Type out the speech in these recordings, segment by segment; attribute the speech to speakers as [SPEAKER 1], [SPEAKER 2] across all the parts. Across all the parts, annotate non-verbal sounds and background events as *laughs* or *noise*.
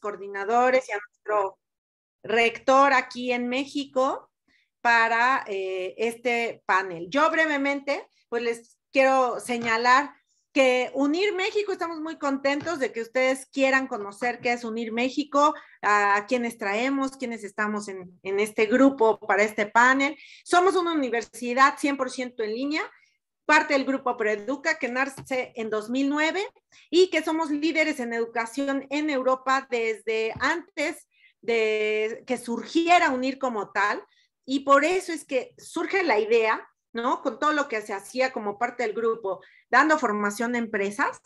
[SPEAKER 1] coordinadores y a nuestro rector aquí en México para eh, este panel. Yo brevemente, pues les quiero señalar que Unir México, estamos muy contentos de que ustedes quieran conocer qué es Unir México, a quienes traemos, quienes estamos en, en este grupo para este panel. Somos una universidad 100% en línea parte del grupo Proeduca, que nace en 2009 y que somos líderes en educación en Europa desde antes de que surgiera UNIR como tal. Y por eso es que surge la idea, ¿no? Con todo lo que se hacía como parte del grupo, dando formación a empresas,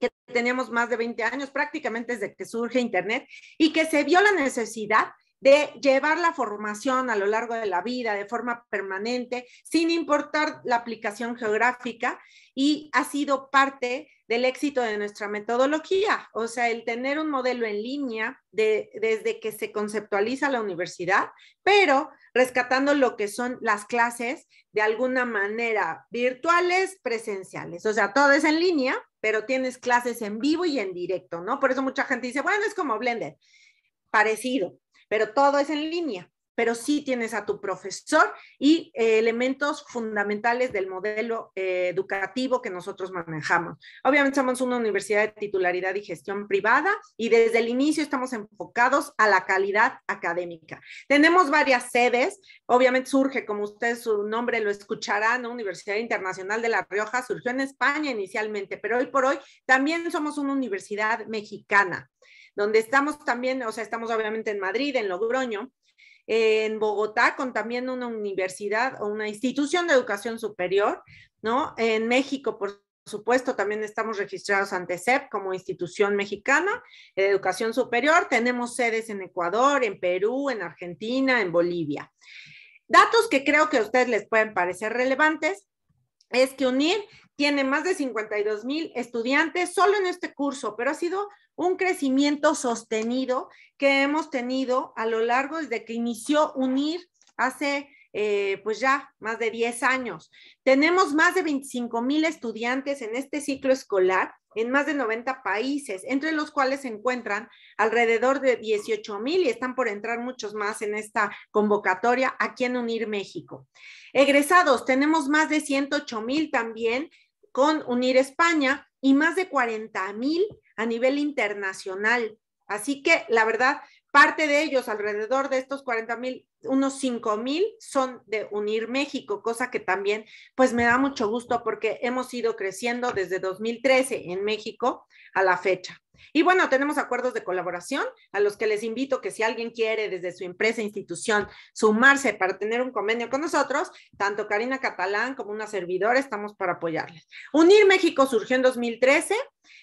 [SPEAKER 1] que tenemos más de 20 años prácticamente desde que surge Internet, y que se vio la necesidad de llevar la formación a lo largo de la vida de forma permanente, sin importar la aplicación geográfica, y ha sido parte del éxito de nuestra metodología, o sea, el tener un modelo en línea desde que se conceptualiza la universidad, pero rescatando lo que son las clases de alguna manera virtuales, presenciales, o sea, todo es en línea, pero tienes clases en vivo y en directo, ¿no? Por eso mucha gente dice, bueno, es como Blender, parecido, pero todo es en línea pero sí tienes a tu profesor y eh, elementos fundamentales del modelo eh, educativo que nosotros manejamos. Obviamente somos una universidad de titularidad y gestión privada y desde el inicio estamos enfocados a la calidad académica. Tenemos varias sedes, obviamente surge, como ustedes su nombre lo escuchará, la Universidad Internacional de La Rioja, surgió en España inicialmente, pero hoy por hoy también somos una universidad mexicana donde estamos también, o sea, estamos obviamente en Madrid, en Logroño, en Bogotá con también una universidad o una institución de educación superior, ¿no? En México, por supuesto, también estamos registrados ante CEP como institución mexicana de educación superior. Tenemos sedes en Ecuador, en Perú, en Argentina, en Bolivia. Datos que creo que a ustedes les pueden parecer relevantes es que UNIR tiene más de 52 mil estudiantes solo en este curso, pero ha sido un crecimiento sostenido que hemos tenido a lo largo desde que inició UNIR hace eh, pues ya más de 10 años. Tenemos más de 25 mil estudiantes en este ciclo escolar en más de 90 países, entre los cuales se encuentran alrededor de 18 mil y están por entrar muchos más en esta convocatoria aquí en Unir México. Egresados, tenemos más de 108 mil también con Unir España y más de 40 mil a nivel internacional. Así que la verdad, parte de ellos, alrededor de estos 40 mil, unos 5 mil son de Unir México, cosa que también pues me da mucho gusto porque hemos ido creciendo desde 2013 en México a la fecha. Y bueno, tenemos acuerdos de colaboración a los que les invito que si alguien quiere desde su empresa, institución, sumarse para tener un convenio con nosotros, tanto Karina Catalán como una servidora estamos para apoyarles. Unir México surgió en 2013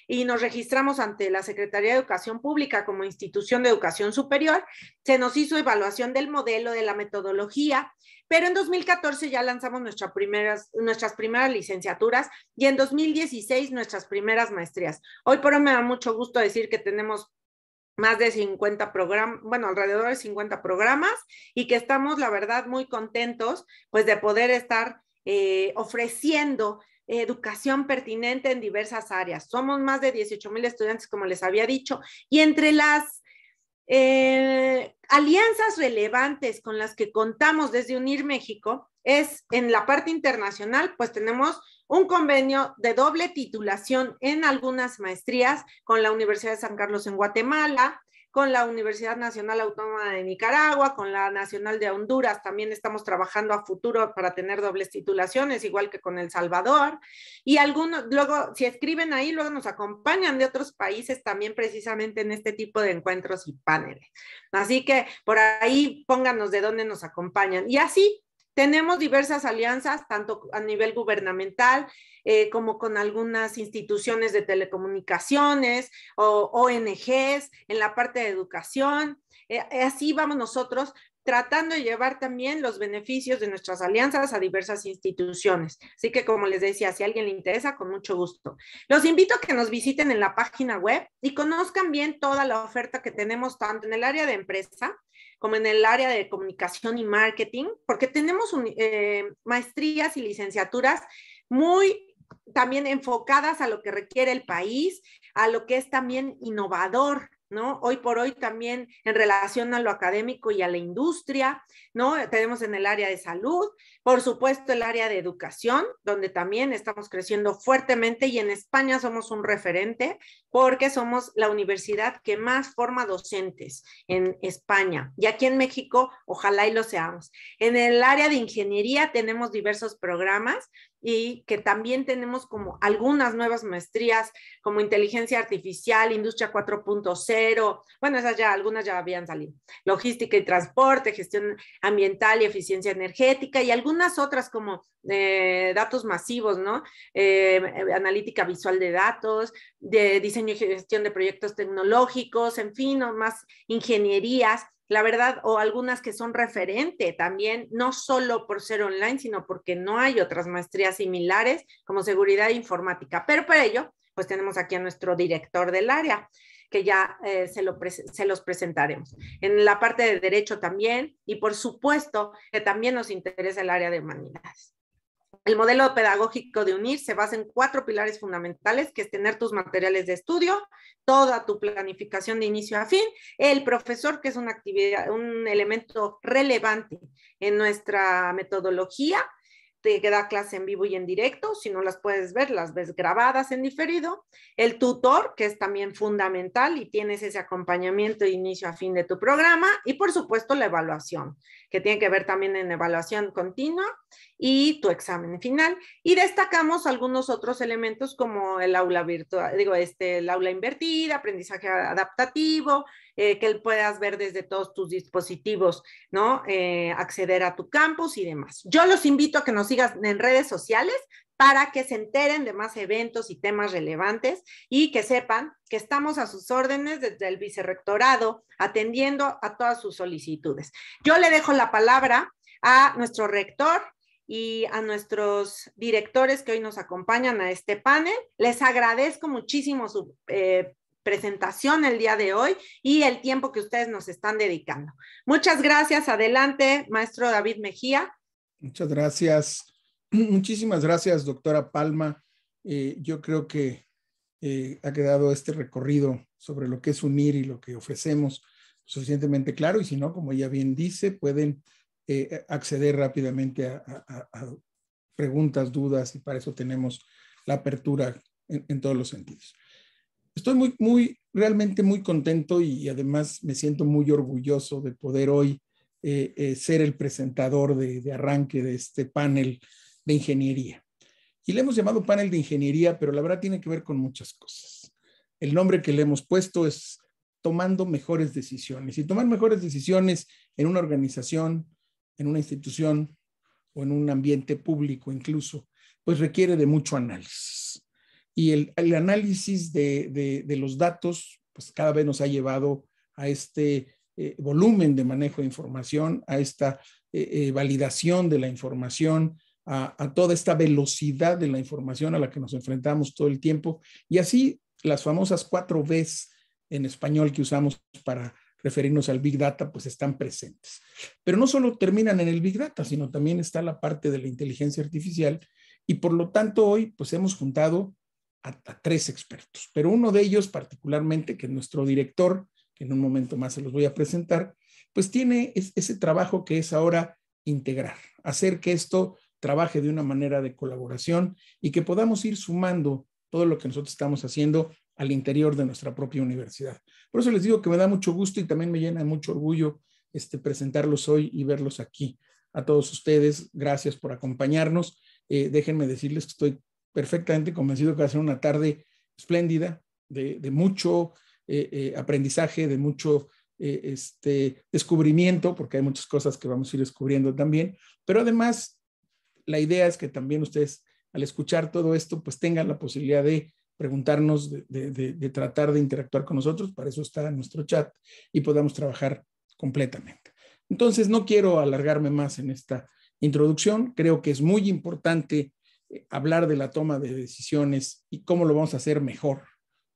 [SPEAKER 1] y nos registramos ante la Secretaría de Educación Pública como institución de educación superior. Se nos hizo evaluación del modelo, de la metodología pero en 2014 ya lanzamos nuestras primeras, nuestras primeras licenciaturas y en 2016 nuestras primeras maestrías. Hoy por hoy me da mucho gusto decir que tenemos más de 50 programas, bueno, alrededor de 50 programas y que estamos, la verdad, muy contentos, pues, de poder estar eh, ofreciendo educación pertinente en diversas áreas. Somos más de 18 mil estudiantes, como les había dicho, y entre las eh, alianzas relevantes con las que contamos desde Unir México es en la parte internacional, pues tenemos un convenio de doble titulación en algunas maestrías con la Universidad de San Carlos en Guatemala, con la Universidad Nacional Autónoma de Nicaragua, con la Nacional de Honduras, también estamos trabajando a futuro para tener dobles titulaciones, igual que con El Salvador. Y algunos, luego, si escriben ahí, luego nos acompañan de otros países también precisamente en este tipo de encuentros y paneles. Así que por ahí pónganos de dónde nos acompañan. Y así tenemos diversas alianzas, tanto a nivel gubernamental eh, como con algunas instituciones de telecomunicaciones o ONGs en la parte de educación. Eh, así vamos nosotros tratando de llevar también los beneficios de nuestras alianzas a diversas instituciones. Así que, como les decía, si a alguien le interesa, con mucho gusto. Los invito a que nos visiten en la página web y conozcan bien toda la oferta que tenemos tanto en el área de empresa como en el área de comunicación y marketing, porque tenemos eh, maestrías y licenciaturas muy también enfocadas a lo que requiere el país, a lo que es también innovador, Hoy por hoy también en relación a lo académico y a la industria, ¿no? Tenemos en el área de salud, por supuesto el área de educación, donde también estamos creciendo fuertemente y en España somos un referente porque somos la universidad que más forma docentes en España. Y aquí en México, ojalá y lo seamos. En el área de ingeniería tenemos diversos programas, y que también tenemos como algunas nuevas maestrías como inteligencia artificial, industria 4.0, bueno, esas ya algunas ya habían salido, logística y transporte, gestión ambiental y eficiencia energética y algunas otras como eh, datos masivos, ¿no? Eh, eh, analítica visual de datos, de diseño y gestión de proyectos tecnológicos, en fin, más ingenierías la verdad, o algunas que son referente también, no solo por ser online, sino porque no hay otras maestrías similares como seguridad informática. Pero para ello, pues tenemos aquí a nuestro director del área, que ya eh, se, lo se los presentaremos. En la parte de derecho también, y por supuesto que también nos interesa el área de humanidades. El modelo pedagógico de UNIR se basa en cuatro pilares fundamentales, que es tener tus materiales de estudio, toda tu planificación de inicio a fin, el profesor, que es una actividad, un elemento relevante en nuestra metodología, que da clase en vivo y en directo, si no las puedes ver, las ves grabadas en diferido. El tutor, que es también fundamental y tienes ese acompañamiento de inicio a fin de tu programa. Y por supuesto la evaluación, que tiene que ver también en evaluación continua y tu examen final. Y destacamos algunos otros elementos como el aula virtual, digo, este, el aula invertida, aprendizaje adaptativo, eh, que puedas ver desde todos tus dispositivos, ¿no? Eh, acceder a tu campus y demás. Yo los invito a que nos sigan en redes sociales para que se enteren de más eventos y temas relevantes y que sepan que estamos a sus órdenes desde el vicerrectorado, atendiendo a todas sus solicitudes. Yo le dejo la palabra a nuestro rector, y a nuestros directores que hoy nos acompañan a este panel. Les agradezco muchísimo su eh, presentación el día de hoy y el tiempo que ustedes nos están dedicando. Muchas gracias. Adelante, maestro David Mejía.
[SPEAKER 2] Muchas gracias. *clears throat* Muchísimas gracias, doctora Palma. Eh, yo creo que eh, ha quedado este recorrido sobre lo que es unir y lo que ofrecemos suficientemente claro y si no, como ya bien dice, pueden eh, acceder rápidamente a, preguntas, dudas y para eso tenemos la apertura en todos los sentidos estoy muy, muy, realmente muy contento y además me siento muy orgulloso de poder hoy eh, eh, ser el presentador de, arranque de este panel de ingeniería. Y le hemos llamado panel de ingeniería, pero la verdad tiene que ver con muchas cosas. El nombre que le hemos puesto es tomando mejores decisiones. Y tomar mejores decisiones en una organización, en una institución o en un ambiente público incluso, pues requiere de mucho análisis y el, análisis de, los datos, pues cada vez nos ha llevado a este eh, volumen de manejo de información, a esta eh, eh, validación de la información, a, toda esta velocidad de la información a la que nos enfrentamos todo el tiempo. Y así las famosas cuatro Bs en español que usamos para referirnos al Big Data, pues están presentes. Pero no solo terminan en el Big Data, sino también está la parte de la inteligencia artificial. Y por lo tanto hoy, pues hemos juntado a, tres expertos, pero uno de ellos particularmente, que es nuestro director, que en un momento más se los voy a presentar, pues tiene ese trabajo que es ahora integrar, hacer que esto trabaje de una manera de colaboración y que podamos ir sumando todo lo que nosotros estamos haciendo al interior de nuestra propia universidad. Por eso les digo que me da mucho gusto y también me llena mucho orgullo este, presentarlos hoy y verlos aquí. A todos ustedes, gracias por acompañarnos. Eh, déjenme decirles que estoy perfectamente convencido que va a ser una tarde espléndida, de, mucho eh, eh, aprendizaje, de mucho eh, este, descubrimiento, porque hay muchas cosas que vamos a ir descubriendo también, pero además la idea es que también ustedes al escuchar todo esto, pues tengan la posibilidad de preguntarnos, de tratar de interactuar con nosotros, para eso está nuestro chat y podamos trabajar completamente. Entonces, no quiero alargarme más en esta introducción, creo que es muy importante eh, hablar de la toma de decisiones y cómo lo vamos a hacer mejor.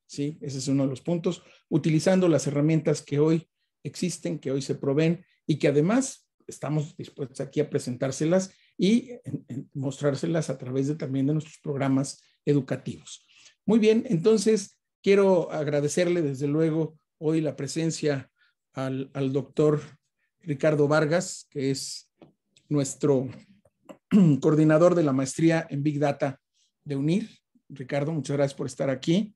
[SPEAKER 2] ¿sí? Ese es uno de los puntos, utilizando las herramientas que hoy existen, que hoy se proveen y que además estamos dispuestos aquí a presentárselas y mostrárselas a través de, también de nuestros programas educativos. Muy bien, entonces quiero agradecerle desde luego hoy la presencia al doctor Ricardo Vargas, que es nuestro *clears throat* coordinador de la maestría en Big Data de UNIR. Ricardo, muchas gracias por estar aquí.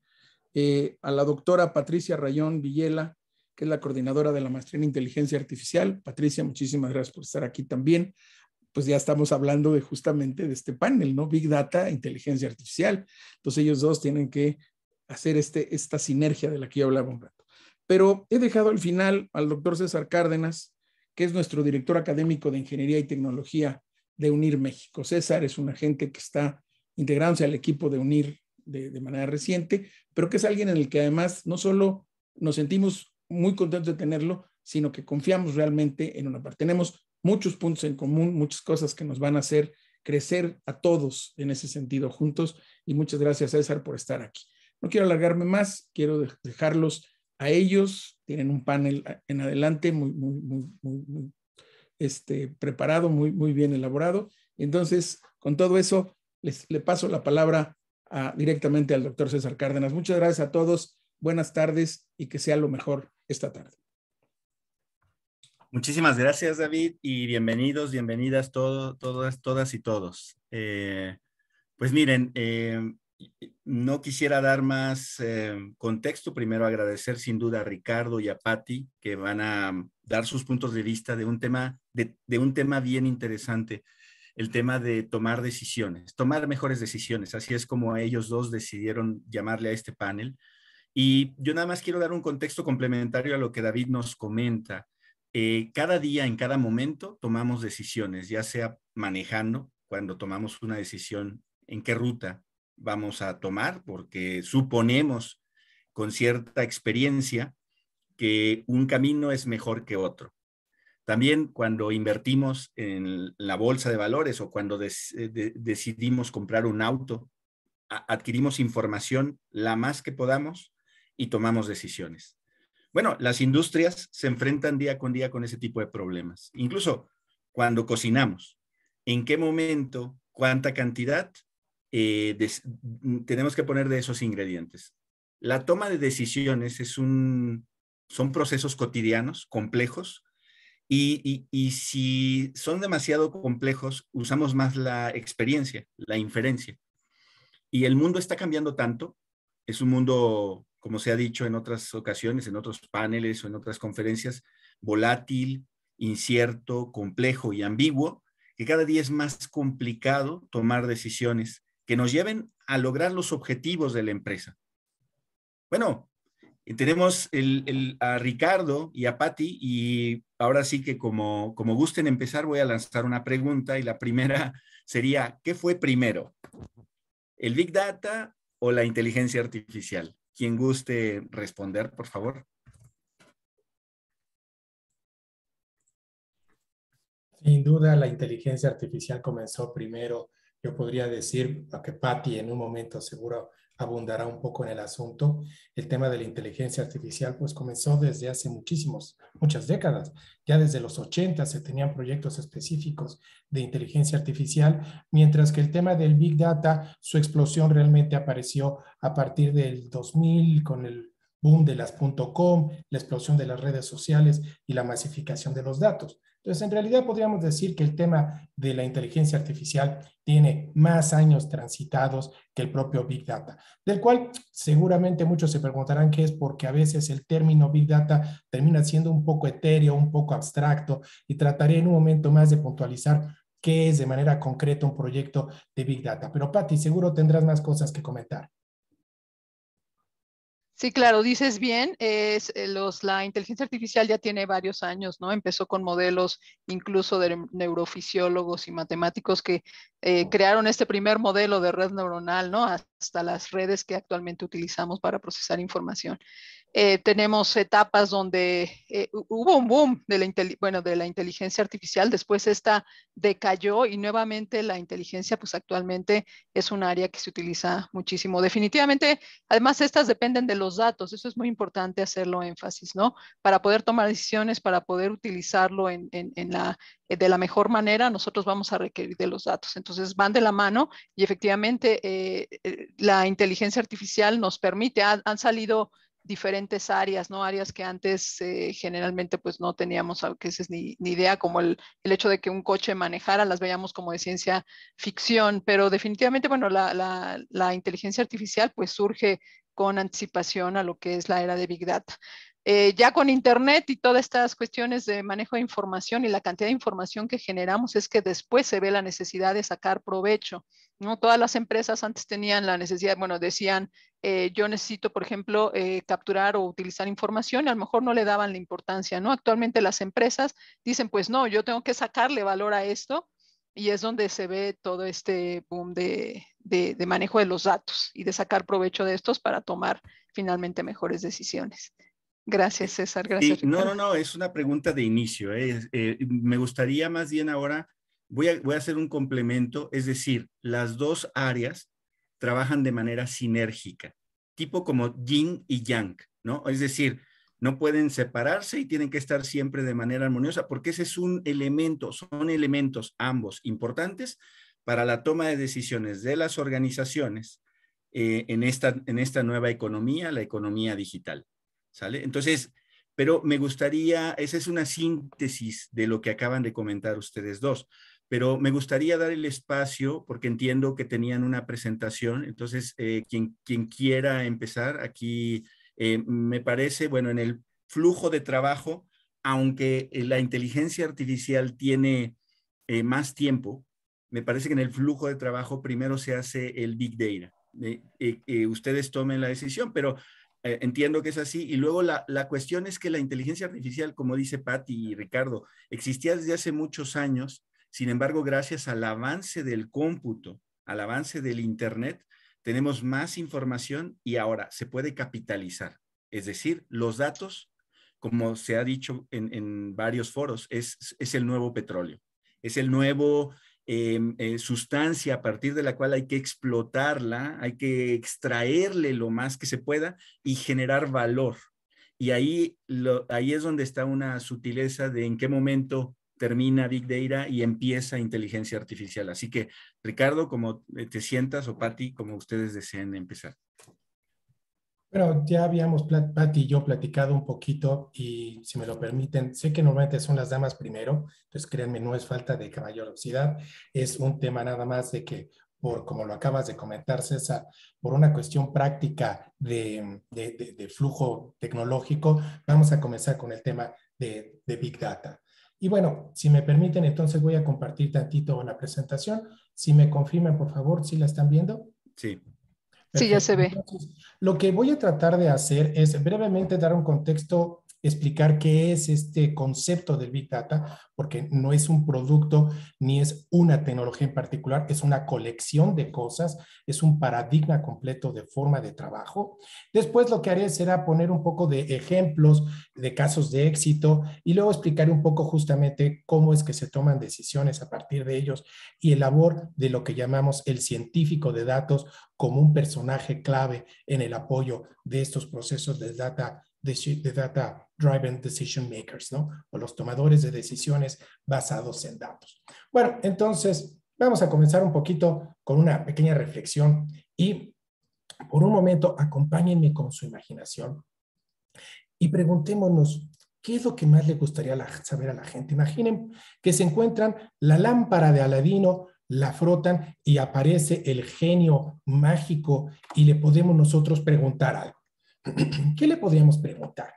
[SPEAKER 2] Eh, a la doctora Patricia Rayón Villela, que es la coordinadora de la maestría en inteligencia artificial. Patricia, muchísimas gracias por estar aquí también. Pues ya estamos hablando de justamente de este panel, ¿no? Big Data, inteligencia artificial. Entonces ellos dos tienen que hacer este, esta sinergia de la que yo hablaba un rato. Pero he dejado al final al doctor César Cárdenas, que es nuestro director académico de Ingeniería y Tecnología de Unir México. César es un agente que está integrándose al equipo de Unir de, manera reciente, pero que es alguien en el que además no solo nos sentimos muy contentos de tenerlo, sino que confiamos realmente en una parte. Tenemos muchos puntos en común, muchas cosas que nos van a hacer crecer a todos en ese sentido juntos. Y muchas gracias, César, por estar aquí. No quiero alargarme más, quiero dejarlos a ellos. Tienen un panel en adelante muy, muy, muy este, preparado, muy, muy bien elaborado. Entonces, con todo eso, les, le paso la palabra directamente al doctor César Cárdenas. Muchas gracias a todos, buenas tardes y que sea lo mejor esta tarde.
[SPEAKER 3] Muchísimas gracias, David, y bienvenidos, bienvenidas todo, todas, todas y todos. Eh, pues miren, eh, no quisiera dar más eh, contexto. Primero agradecer sin duda a Ricardo y a Patti que van a dar sus puntos de vista de un tema, de, un tema bien interesante, el tema de tomar decisiones, tomar mejores decisiones. Así es como ellos dos decidieron llamarle a este panel. Y yo nada más quiero dar un contexto complementario a lo que David nos comenta. Eh, cada día, en cada momento, tomamos decisiones, ya sea manejando, cuando tomamos una decisión, en qué ruta vamos a tomar, porque suponemos con cierta experiencia que un camino es mejor que otro. También cuando invertimos en la bolsa de valores o cuando eh, decidimos comprar un auto, adquirimos información la más que podamos y tomamos decisiones. Bueno, las industrias se enfrentan día con día con ese tipo de problemas. Incluso cuando cocinamos, ¿en qué momento, cuánta cantidad eh, tenemos que poner de esos ingredientes? La toma de decisiones es un son procesos cotidianos, complejos, y, si son demasiado complejos, usamos más la experiencia, la inferencia. Y el mundo está cambiando tanto, es un mundo, como se ha dicho en otras ocasiones, en otros paneles o en otras conferencias, volátil, incierto, complejo y ambiguo, que cada día es más complicado tomar decisiones que nos lleven a lograr los objetivos de la empresa. Bueno, tenemos a Ricardo y a Patti y ahora sí que como, como gusten empezar voy a lanzar una pregunta y la primera *laughs* sería, ¿qué fue primero? ¿El Big Data o la inteligencia artificial? Quien guste responder, por favor.
[SPEAKER 2] Sin duda, la inteligencia
[SPEAKER 4] artificial comenzó primero. Yo podría decir que Patti en un momento seguro abundará un poco en el asunto. El tema de la inteligencia artificial pues comenzó desde hace muchísimos, muchas décadas. Ya desde los 80 se tenían proyectos específicos de inteligencia artificial, mientras que el tema del Big Data, su explosión realmente apareció a partir del 2000 con el boom de las .com, la explosión de las redes sociales y la masificación de los datos. Entonces, en realidad podríamos decir que el tema de la inteligencia artificial tiene más años transitados que el propio Big Data, del cual seguramente muchos se preguntarán qué es porque a veces el término Big Data termina siendo un poco etéreo, un poco abstracto, y trataré en un momento más de puntualizar qué es de manera concreta un proyecto de Big Data. Pero Patti, seguro tendrás más cosas que comentar.
[SPEAKER 5] Sí, claro, dices bien, es eh, los, la inteligencia artificial ya tiene varios años, ¿no? Empezó con modelos incluso de neurofisiólogos y matemáticos que eh, crearon este primer modelo de red neuronal, ¿no? Hasta las redes que actualmente utilizamos para procesar información. Eh, tenemos etapas donde eh, hubo un boom de la, bueno, de la inteligencia artificial, después esta decayó y nuevamente la inteligencia pues actualmente es un área que se utiliza muchísimo. Definitivamente, además estas dependen de los datos, eso es muy importante hacerlo énfasis, ¿no? Para poder tomar decisiones, para poder utilizarlo en, en, la, eh, de la mejor manera, nosotros vamos a requerir de los datos. Entonces van de la mano y efectivamente la inteligencia artificial nos permite, han salido diferentes áreas, ¿no? Áreas que antes eh, generalmente pues no teníamos ni, ni idea, como el, hecho de que un coche manejara, las veíamos como de ciencia ficción, pero definitivamente, bueno, la, inteligencia artificial pues surge con anticipación a lo que es la era de Big Data. Eh, ya con Internet y todas estas cuestiones de manejo de información y la cantidad de información que generamos es que después se ve la necesidad de sacar provecho. ¿no? Todas las empresas antes tenían la necesidad, bueno, decían, eh, yo necesito, por ejemplo, eh, capturar o utilizar información, y a lo mejor no le daban la importancia, ¿no? Actualmente las empresas dicen, pues no, yo tengo que sacarle valor a esto, y es donde se ve todo este boom de manejo de los datos y de sacar provecho de estos para tomar finalmente mejores decisiones. Gracias, eh, César. Gracias. no, no,
[SPEAKER 3] no, es una pregunta de inicio. ¿eh? Eh, me gustaría más bien ahora, voy a, voy a hacer un complemento, es decir, las dos áreas trabajan de manera sinérgica, tipo como yin y yang, ¿no? Es decir, no pueden separarse y tienen que estar siempre de manera armoniosa, porque ese es un elemento, son elementos ambos importantes para la toma de decisiones de las organizaciones en, esta, en esta nueva economía, la economía digital. ¿Sale? Entonces, pero me gustaría, esa es una síntesis de lo que acaban de comentar ustedes dos, pero me gustaría dar el espacio porque entiendo que tenían una presentación, entonces eh, quien, quien, quiera empezar aquí, eh, me parece, bueno, en el flujo de trabajo, aunque eh, la inteligencia artificial tiene más tiempo, me parece que en el flujo de trabajo primero se hace el big data. ustedes tomen la decisión, pero eh, entiendo que es así. Y luego la, cuestión es que la inteligencia artificial, como dice Patti y Ricardo, existía desde hace muchos años. Sin embargo, gracias al avance del cómputo, al avance del Internet, tenemos más información y ahora se puede capitalizar. Es decir, los datos, como se ha dicho en, varios foros, es, es el nuevo petróleo, es el nuevo Em, eh, sustancia a partir de la cual hay que explotarla, hay que extraerle lo más que se pueda y generar valor. Y ahí, lo, ahí es donde está una sutileza de en qué momento termina Big Data y empieza inteligencia artificial. Así que, Ricardo, como eh, te sientas o Patti, como ustedes deseen empezar.
[SPEAKER 4] Bueno, ya habíamos, Pati y yo, platicado un poquito y si me lo permiten, sé que normalmente son las damas primero, entonces créanme, no es falta de caballerosidad, es un tema nada más de que, por como lo acabas de comentar, César, por una cuestión práctica de, de, flujo tecnológico, vamos a comenzar con el tema de, de Big Data. Y bueno, si me permiten, entonces voy a compartir tantito la presentación. Si me confirman, por favor, si la están viendo. Sí. Sí, ya se ve. lo que voy a tratar de hacer es brevemente dar un contexto explicar qué es este concepto del Big Data, porque no es un producto ni es una tecnología en particular, es una colección de cosas, es un paradigma completo de forma de trabajo. Después lo que haré será poner un poco de ejemplos de casos de éxito y luego explicar un poco justamente cómo es que se toman decisiones a partir de ellos y el labor de lo que llamamos el científico de datos como un personaje clave en el apoyo de estos procesos de data, de, data driving decision makers, ¿no? O los tomadores de decisiones basados en datos. Bueno, entonces vamos a comenzar un poquito con una pequeña reflexión y por un momento acompáñenme con su imaginación y preguntémonos qué es lo que más le gustaría saber a la gente. Imaginen que se encuentran la lámpara de Aladino la frotan y aparece el genio mágico y le podemos nosotros preguntar algo. *clears throat* ¿Qué le podríamos preguntar?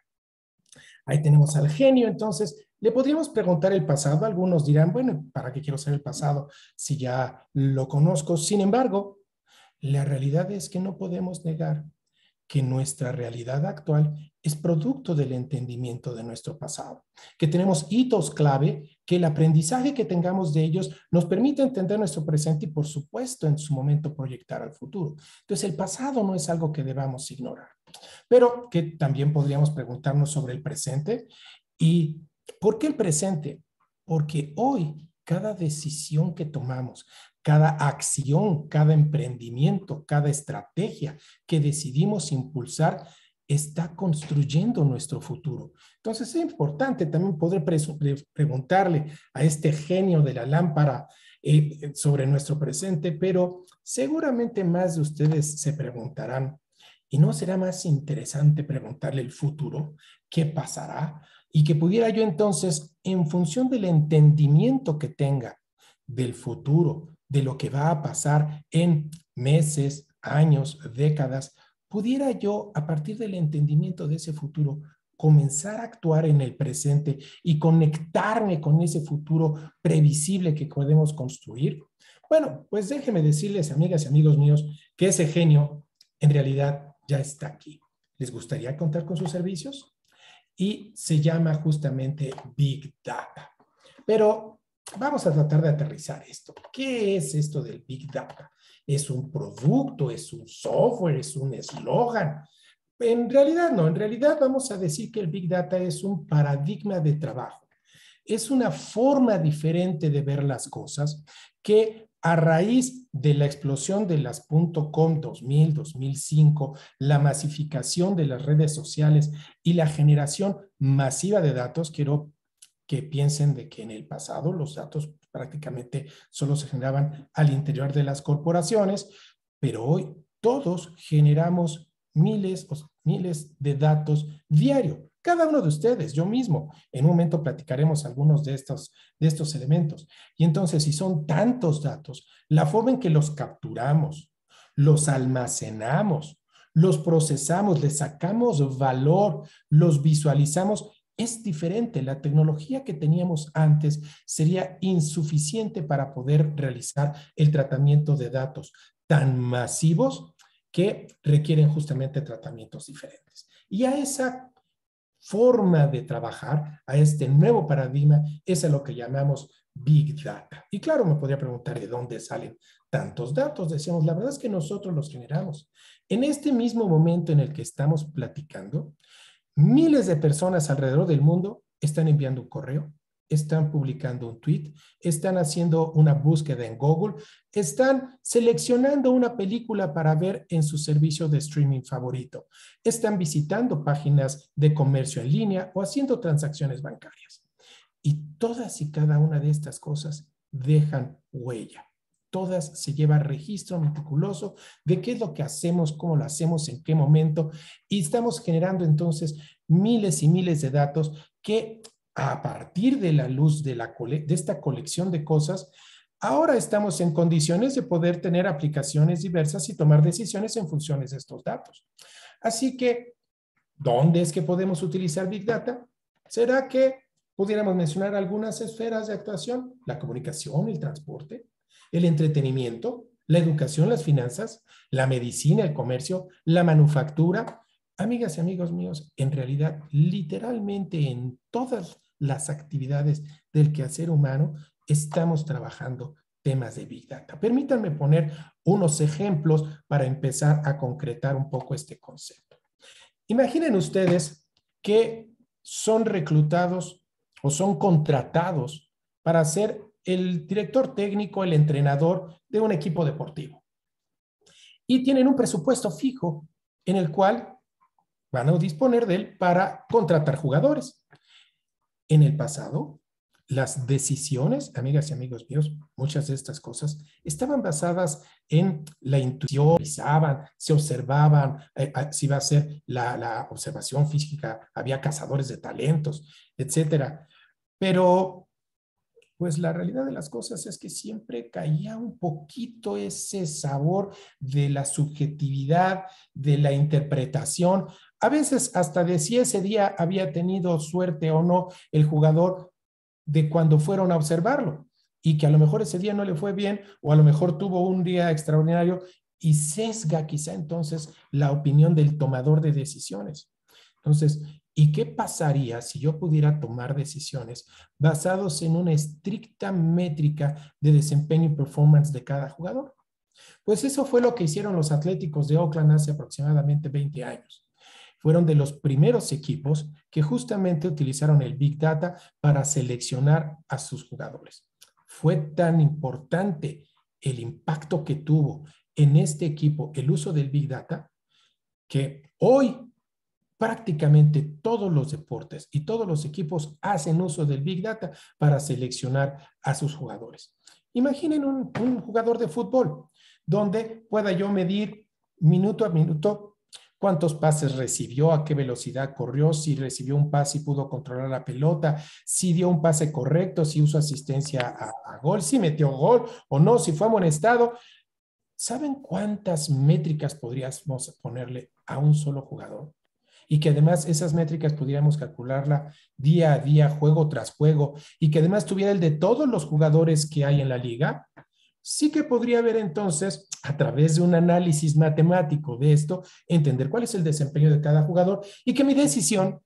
[SPEAKER 4] ahí tenemos al genio, entonces le podríamos preguntar el pasado, algunos dirán, bueno, ¿para qué quiero saber el pasado si ya lo conozco? Sin embargo, la realidad es que no podemos negar que nuestra realidad actual es producto del entendimiento de nuestro pasado, que tenemos hitos clave, que el aprendizaje que tengamos de ellos nos permite entender nuestro presente y por supuesto en su momento proyectar al futuro. Entonces el pasado no es algo que debamos ignorar. Pero que también podríamos preguntarnos sobre el presente. ¿Y por qué el presente? Porque hoy cada decisión que tomamos, cada acción, cada emprendimiento, cada estrategia que decidimos impulsar está construyendo nuestro futuro. Entonces es importante también poder preguntarle a este genio de la lámpara eh, sobre nuestro presente, pero seguramente más de ustedes se preguntarán, ¿Y no será más interesante preguntarle el futuro, qué pasará? Y que pudiera yo entonces, en función del entendimiento que tenga del futuro, de lo que va a pasar en meses, años, décadas, pudiera yo, a partir del entendimiento de ese futuro, comenzar a actuar en el presente y conectarme con ese futuro previsible que podemos construir? Bueno, pues déjeme decirles, amigas y amigos míos, que ese genio en realidad ya está aquí. ¿Les gustaría contar con sus servicios? Y se llama justamente Big Data. Pero vamos a tratar de aterrizar esto. ¿Qué es esto del Big Data? ¿Es un producto? ¿Es un software? ¿Es un eslogan? En realidad no, en realidad vamos a decir que el Big Data es un paradigma de trabajo. Es una forma diferente de ver las cosas que a raíz de la explosión de las .com 2000, 2005, la masificación de las redes sociales y la generación masiva de datos, quiero que piensen de que en el pasado los datos prácticamente solo se generaban al interior de las corporaciones, pero hoy todos generamos miles o miles de datos diarios cada uno de ustedes, yo mismo. En un momento platicaremos algunos de estos, de estos elementos. Y entonces, si son tantos datos, la forma en que los capturamos, los almacenamos, los procesamos, les sacamos valor, los visualizamos, es diferente. La tecnología que teníamos antes sería insuficiente para poder realizar el tratamiento de datos tan masivos que requieren justamente tratamientos diferentes. Y a esa forma de trabajar, a este nuevo paradigma, es a lo que llamamos Big Data. Y claro, me podría preguntar de dónde salen tantos datos. Decíamos, la verdad es que nosotros los generamos. En este mismo momento en el que estamos platicando, miles de personas alrededor del mundo están enviando un correo, están publicando un tweet, están haciendo una búsqueda en Google, están seleccionando una película para ver en su servicio de streaming favorito, están visitando páginas de comercio en línea o haciendo transacciones bancarias. Y todas y cada una de estas cosas dejan huella. Todas se lleva registro meticuloso de qué es lo que hacemos, cómo lo hacemos, en qué momento. Y estamos generando entonces miles y miles de datos que a partir de la luz de, de esta colección de cosas, ahora estamos en condiciones de poder tener aplicaciones diversas y tomar decisiones en funciones de estos datos. Así que, ¿dónde es que podemos utilizar Big Data? ¿Será que pudiéramos mencionar algunas esferas de actuación? La comunicación, el transporte, el entretenimiento, la educación, las finanzas, la medicina, el comercio, la manufactura. Amigas y amigos míos, en realidad, literalmente en todas las actividades del quehacer humano, estamos trabajando temas de Big Data. Permítanme poner unos ejemplos para empezar a concretar un poco este concepto. Imaginen ustedes que son reclutados o son contratados para ser el director técnico, el entrenador de un equipo deportivo. Y tienen un presupuesto fijo en el cual van a disponer de él para contratar jugadores en el pasado, las decisiones, amigas y amigos míos, muchas de estas cosas estaban basadas en la intuición, se observaban, eh, ah, si va a ser la, observación física, había cazadores de talentos, etcétera. Pero, pues la realidad de las cosas es que siempre caía un poquito ese sabor de la subjetividad, de la interpretación, a veces hasta de si ese día había tenido suerte o no el jugador de cuando fueron a observarlo y que a lo mejor ese día no le fue bien o a lo mejor tuvo un día extraordinario y sesga quizá entonces la opinión del tomador de decisiones. Entonces, ¿y qué pasaría si yo pudiera tomar decisiones basados en una estricta métrica de desempeño y performance de cada jugador? Pues eso fue lo que hicieron los Atléticos de Oakland hace aproximadamente 20 años fueron de los primeros equipos que justamente utilizaron el Big Data para seleccionar a sus jugadores. Fue tan importante el impacto que tuvo en este equipo el uso del Big Data que hoy prácticamente todos los deportes y todos los equipos hacen uso del Big Data para seleccionar a sus jugadores. Imaginen un, jugador de fútbol donde pueda yo medir minuto a minuto cuántos pases recibió, a qué velocidad corrió, si recibió un pase y pudo controlar la pelota, si dio un pase correcto, si usó asistencia a, a gol, si metió gol o no, si fue amonestado. ¿Saben cuántas métricas podríamos ponerle a un solo jugador? y que además esas métricas pudiéramos calcularla día a día, juego tras juego, y que además tuviera el de todos los jugadores que hay en la liga, sí que podría haber entonces, a través de un análisis matemático de esto, entender cuál es el desempeño de cada jugador y que mi decisión,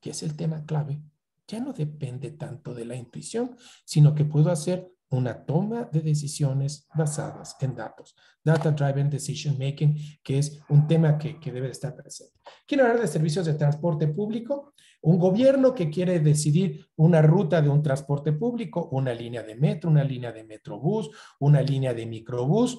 [SPEAKER 4] que es el tema clave, ya no depende tanto de la intuición, sino que puedo hacer una toma de decisiones basadas en datos. Data Driven Decision Making, que es un tema que, que debe estar presente. Quiero hablar de servicios de transporte público. Un gobierno que quiere decidir una ruta de un transporte público, una línea de metro, una línea de metrobús, una línea de microbús.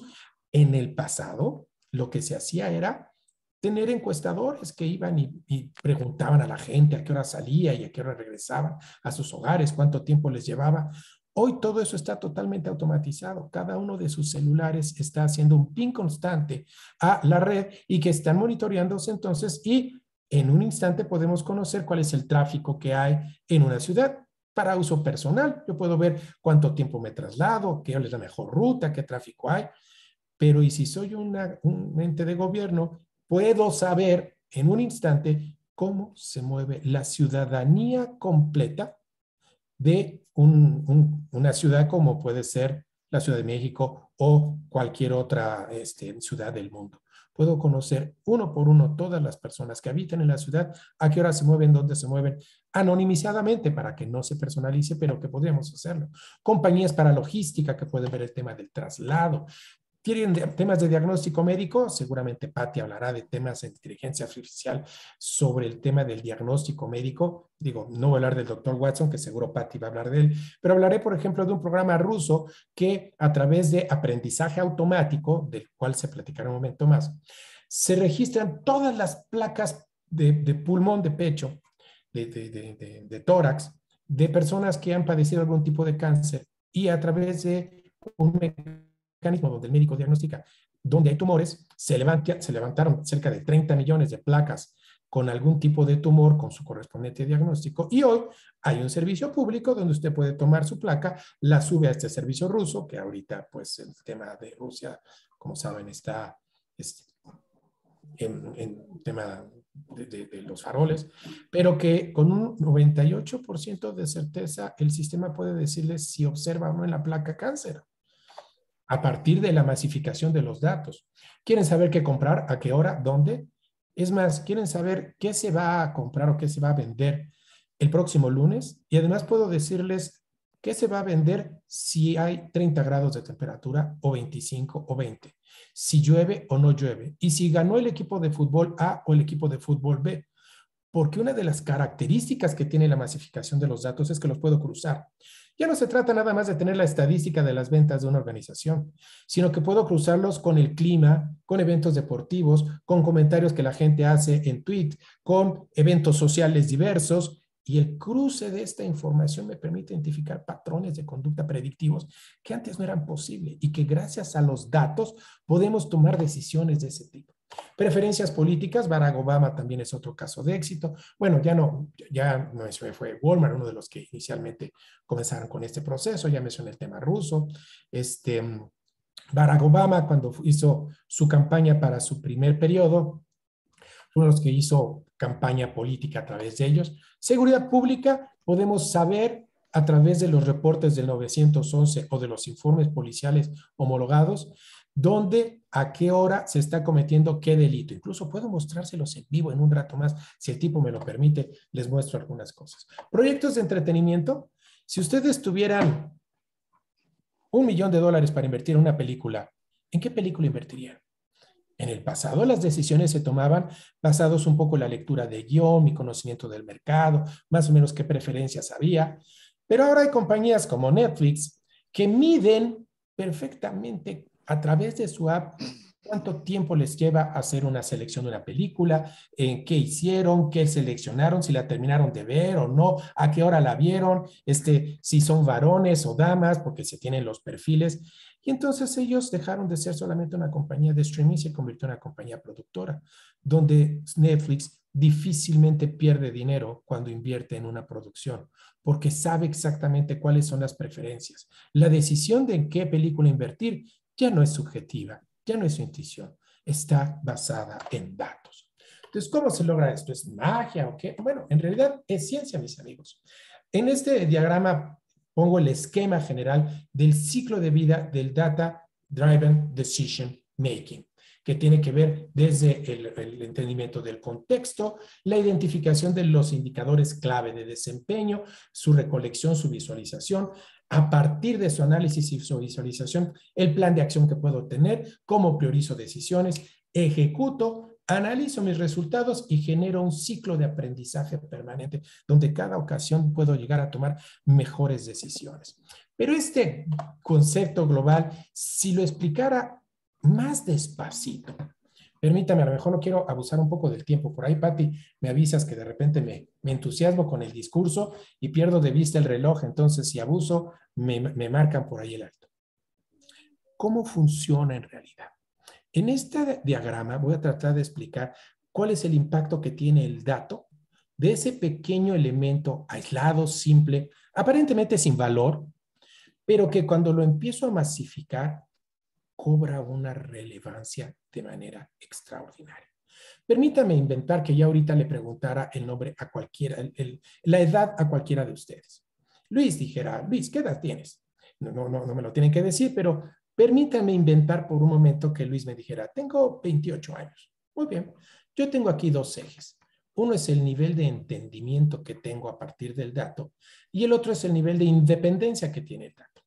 [SPEAKER 4] En el pasado, lo que se hacía era tener encuestadores que iban y, preguntaban a la gente a qué hora salía y a qué hora regresaba a sus hogares, cuánto tiempo les llevaba. Hoy todo eso está totalmente automatizado. Cada uno de sus celulares está haciendo un pin constante a la red y que están monitoreándose entonces y en un instante podemos conocer cuál es el tráfico que hay en una ciudad para uso personal. Yo puedo ver cuánto tiempo me traslado, qué es la mejor ruta, qué tráfico hay. Pero y si soy un ente de gobierno, puedo saber en un instante cómo se mueve la ciudadanía completa de una ciudad como puede ser la Ciudad de México o cualquier otra este, ciudad del mundo puedo conocer uno por uno todas las personas que habitan en la ciudad, a qué hora se mueven, dónde se mueven, anonimizadamente para que no se personalice, pero que podríamos hacerlo. Compañías para logística que pueden ver el tema del traslado, ¿Quieren temas de diagnóstico médico? Seguramente Patty hablará de temas de inteligencia artificial sobre el tema del diagnóstico médico. Digo, no voy a hablar del doctor Watson, que seguro Patty va a hablar de él, pero hablaré, por ejemplo, de un programa ruso que a través de aprendizaje automático, del cual se platicará un momento más, se registran todas las placas de, pulmón de pecho, de, de tórax, de personas que han padecido algún tipo de cáncer y a través de un mecanismo donde el médico diagnostica donde hay tumores, se, levanta, se levantaron cerca de 30 millones de placas con algún tipo de tumor con su correspondiente diagnóstico. Y hoy hay un servicio público donde usted puede tomar su placa, la sube a este servicio ruso, que ahorita pues el tema de Rusia, como saben, está en, tema de, de, los faroles, pero que con un 98% de certeza el sistema puede decirle si observa o no en la placa cáncer a partir de la masificación de los datos. Quieren saber qué comprar, a qué hora, dónde. Es más, quieren saber qué se va a comprar o qué se va a vender el próximo lunes. Y además puedo decirles qué se va a vender si hay 30 grados de temperatura o 25 o 20, si llueve o no llueve, y si ganó el equipo de fútbol A o el equipo de fútbol B. Porque una de las características que tiene la masificación de los datos es que los puedo cruzar. Ya no se trata nada más de tener la estadística de las ventas de una organización, sino que puedo cruzarlos con el clima, con eventos deportivos, con comentarios que la gente hace en tweet, con eventos sociales diversos. Y el cruce de esta información me permite identificar patrones de conducta predictivos que antes no eran posibles y que gracias a los datos podemos tomar decisiones de ese tipo. Preferencias políticas, Barack Obama también es otro caso de éxito. Bueno, ya no, ya mencioné, fue Walmart uno de los que inicialmente comenzaron con este proceso, ya mencioné el tema ruso. Este, Barack Obama, cuando hizo su campaña para su primer periodo, uno de los que hizo campaña política a través de ellos. Seguridad pública, podemos saber a través de los reportes del 911 o de los informes policiales homologados dónde, a qué hora se está cometiendo qué delito. Incluso puedo mostrárselos en vivo en un rato más, si el tipo me lo permite, les muestro algunas cosas. Proyectos de entretenimiento. Si ustedes tuvieran un millón de dólares para invertir en una película, ¿en qué película invertirían? En el pasado las decisiones se tomaban basados un poco en la lectura de guión, mi conocimiento del mercado, más o menos qué preferencias había. Pero ahora hay compañías como Netflix que miden perfectamente a través de su app cuánto tiempo les lleva hacer una selección de una película, en qué hicieron, qué seleccionaron, si la terminaron de ver o no, a qué hora la vieron, este, si son varones o damas, porque se tienen los perfiles. Y entonces ellos dejaron de ser solamente una compañía de streaming y se convirtió en una compañía productora, donde Netflix difícilmente pierde dinero cuando invierte en una producción, porque sabe exactamente cuáles son las preferencias. La decisión de en qué película invertir ya no es subjetiva, ya no es su intuición, está basada en datos. Entonces, ¿cómo se logra esto? ¿Es magia o qué? Bueno, en realidad es ciencia, mis amigos. En este diagrama pongo el esquema general del ciclo de vida del Data Driven Decision Making que tiene que ver desde el, el, entendimiento del contexto, la identificación de los indicadores clave de desempeño, su recolección, su visualización, a partir de su análisis y su visualización, el plan de acción que puedo tener, cómo priorizo decisiones, ejecuto, analizo mis resultados y genero un ciclo de aprendizaje permanente, donde cada ocasión puedo llegar a tomar mejores decisiones. Pero este concepto global, si lo explicara más despacito, Permítame, a lo mejor no quiero abusar un poco del tiempo. Por ahí, Patti, me avisas que de repente me, entusiasmo con el discurso y pierdo de vista el reloj. Entonces, si abuso, me, me marcan por ahí el alto. ¿Cómo funciona en realidad? En este diagrama voy a tratar de explicar cuál es el impacto que tiene el dato de ese pequeño elemento aislado, simple, aparentemente sin valor, pero que cuando lo empiezo a masificar, cobra una relevancia de manera extraordinaria. Permítame inventar que ya ahorita le preguntara el nombre a cualquiera, la edad a cualquiera de ustedes. Luis dijera, Luis, ¿qué edad tienes? No, no, no, no me lo tienen que decir, pero permítame inventar por un momento que Luis me dijera, tengo 28 años. Muy bien, yo tengo aquí dos ejes. Uno es el nivel de entendimiento que tengo a partir del dato y el otro es el nivel de independencia que tiene el dato.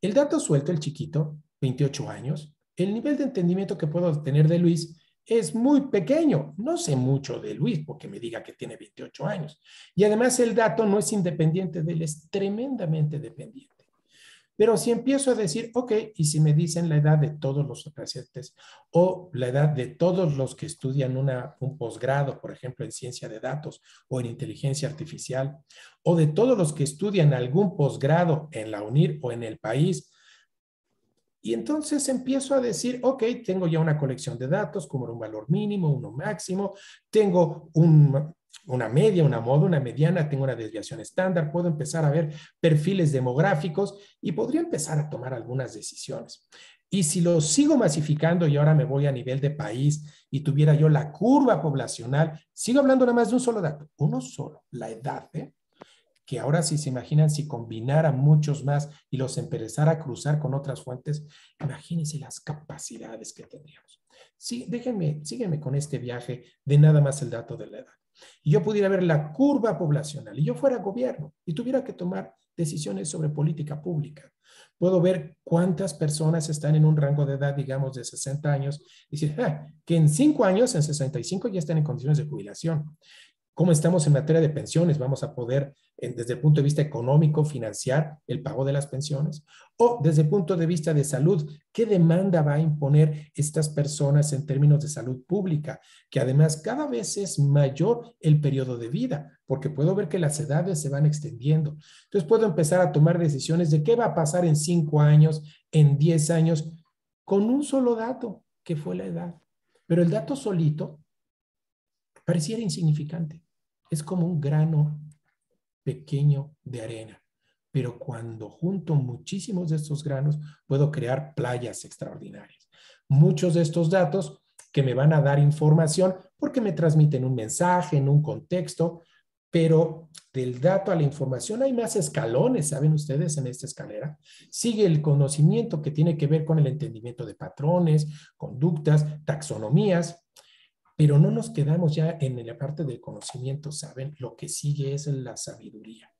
[SPEAKER 4] El dato suelto, el chiquito, 28 años, el nivel de entendimiento que puedo tener de Luis es muy pequeño. No sé mucho de Luis porque me diga que tiene 28 años. Y además el dato no es independiente de él, es tremendamente dependiente. Pero si empiezo a decir, ok, y si me dicen la edad de todos los pacientes o la edad de todos los que estudian un posgrado, por ejemplo, en ciencia de datos o en inteligencia artificial, o de todos los que estudian algún posgrado en la UNIR o en el país y entonces empiezo a decir, ok, tengo ya una colección de datos como un valor mínimo, uno máximo, tengo una media, una moda, una mediana, tengo una desviación estándar, puedo empezar a ver perfiles demográficos y podría empezar a tomar algunas decisiones. Y si lo sigo masificando y ahora me voy a nivel de país y tuviera yo la curva poblacional, sigo hablando nada más de un solo dato, uno solo, la edad. ¿eh? que ahora sí se imaginan si combinara muchos más y los empezara a cruzar con otras fuentes, imagínense las capacidades que tendríamos. Sí, déjenme, sígueme con este viaje de nada más el dato de la edad. Y yo pudiera ver la curva poblacional y yo fuera gobierno y tuviera que tomar decisiones sobre política pública. Puedo ver cuántas personas están en un rango de edad, digamos, de 60 años, y decir ah, que en 5 años, en 65, ya están en condiciones de jubilación cómo estamos en materia de pensiones, vamos a poder desde el punto de vista económico financiar el pago de las pensiones, o desde el punto de vista de salud, qué demanda va a imponer estas personas en términos de salud pública, que además cada vez es mayor el periodo de vida, porque puedo ver que las edades se van extendiendo. Entonces puedo empezar a tomar decisiones de qué va a pasar en cinco años, en diez años, con un solo dato, que fue la edad. Pero el dato solito pareciera insignificante es como un grano pequeño de arena, pero cuando junto muchísimos de estos granos puedo crear playas extraordinarias. Muchos de estos datos que me van a dar información porque me transmiten un mensaje, en un contexto, pero del dato a la información hay más escalones, ¿saben ustedes en esta escalera? Sigue el conocimiento que tiene que ver con el entendimiento de patrones, conductas, taxonomías, pero no nos quedamos ya en la parte del conocimiento, ¿saben? Lo que sigue es la sabiduría.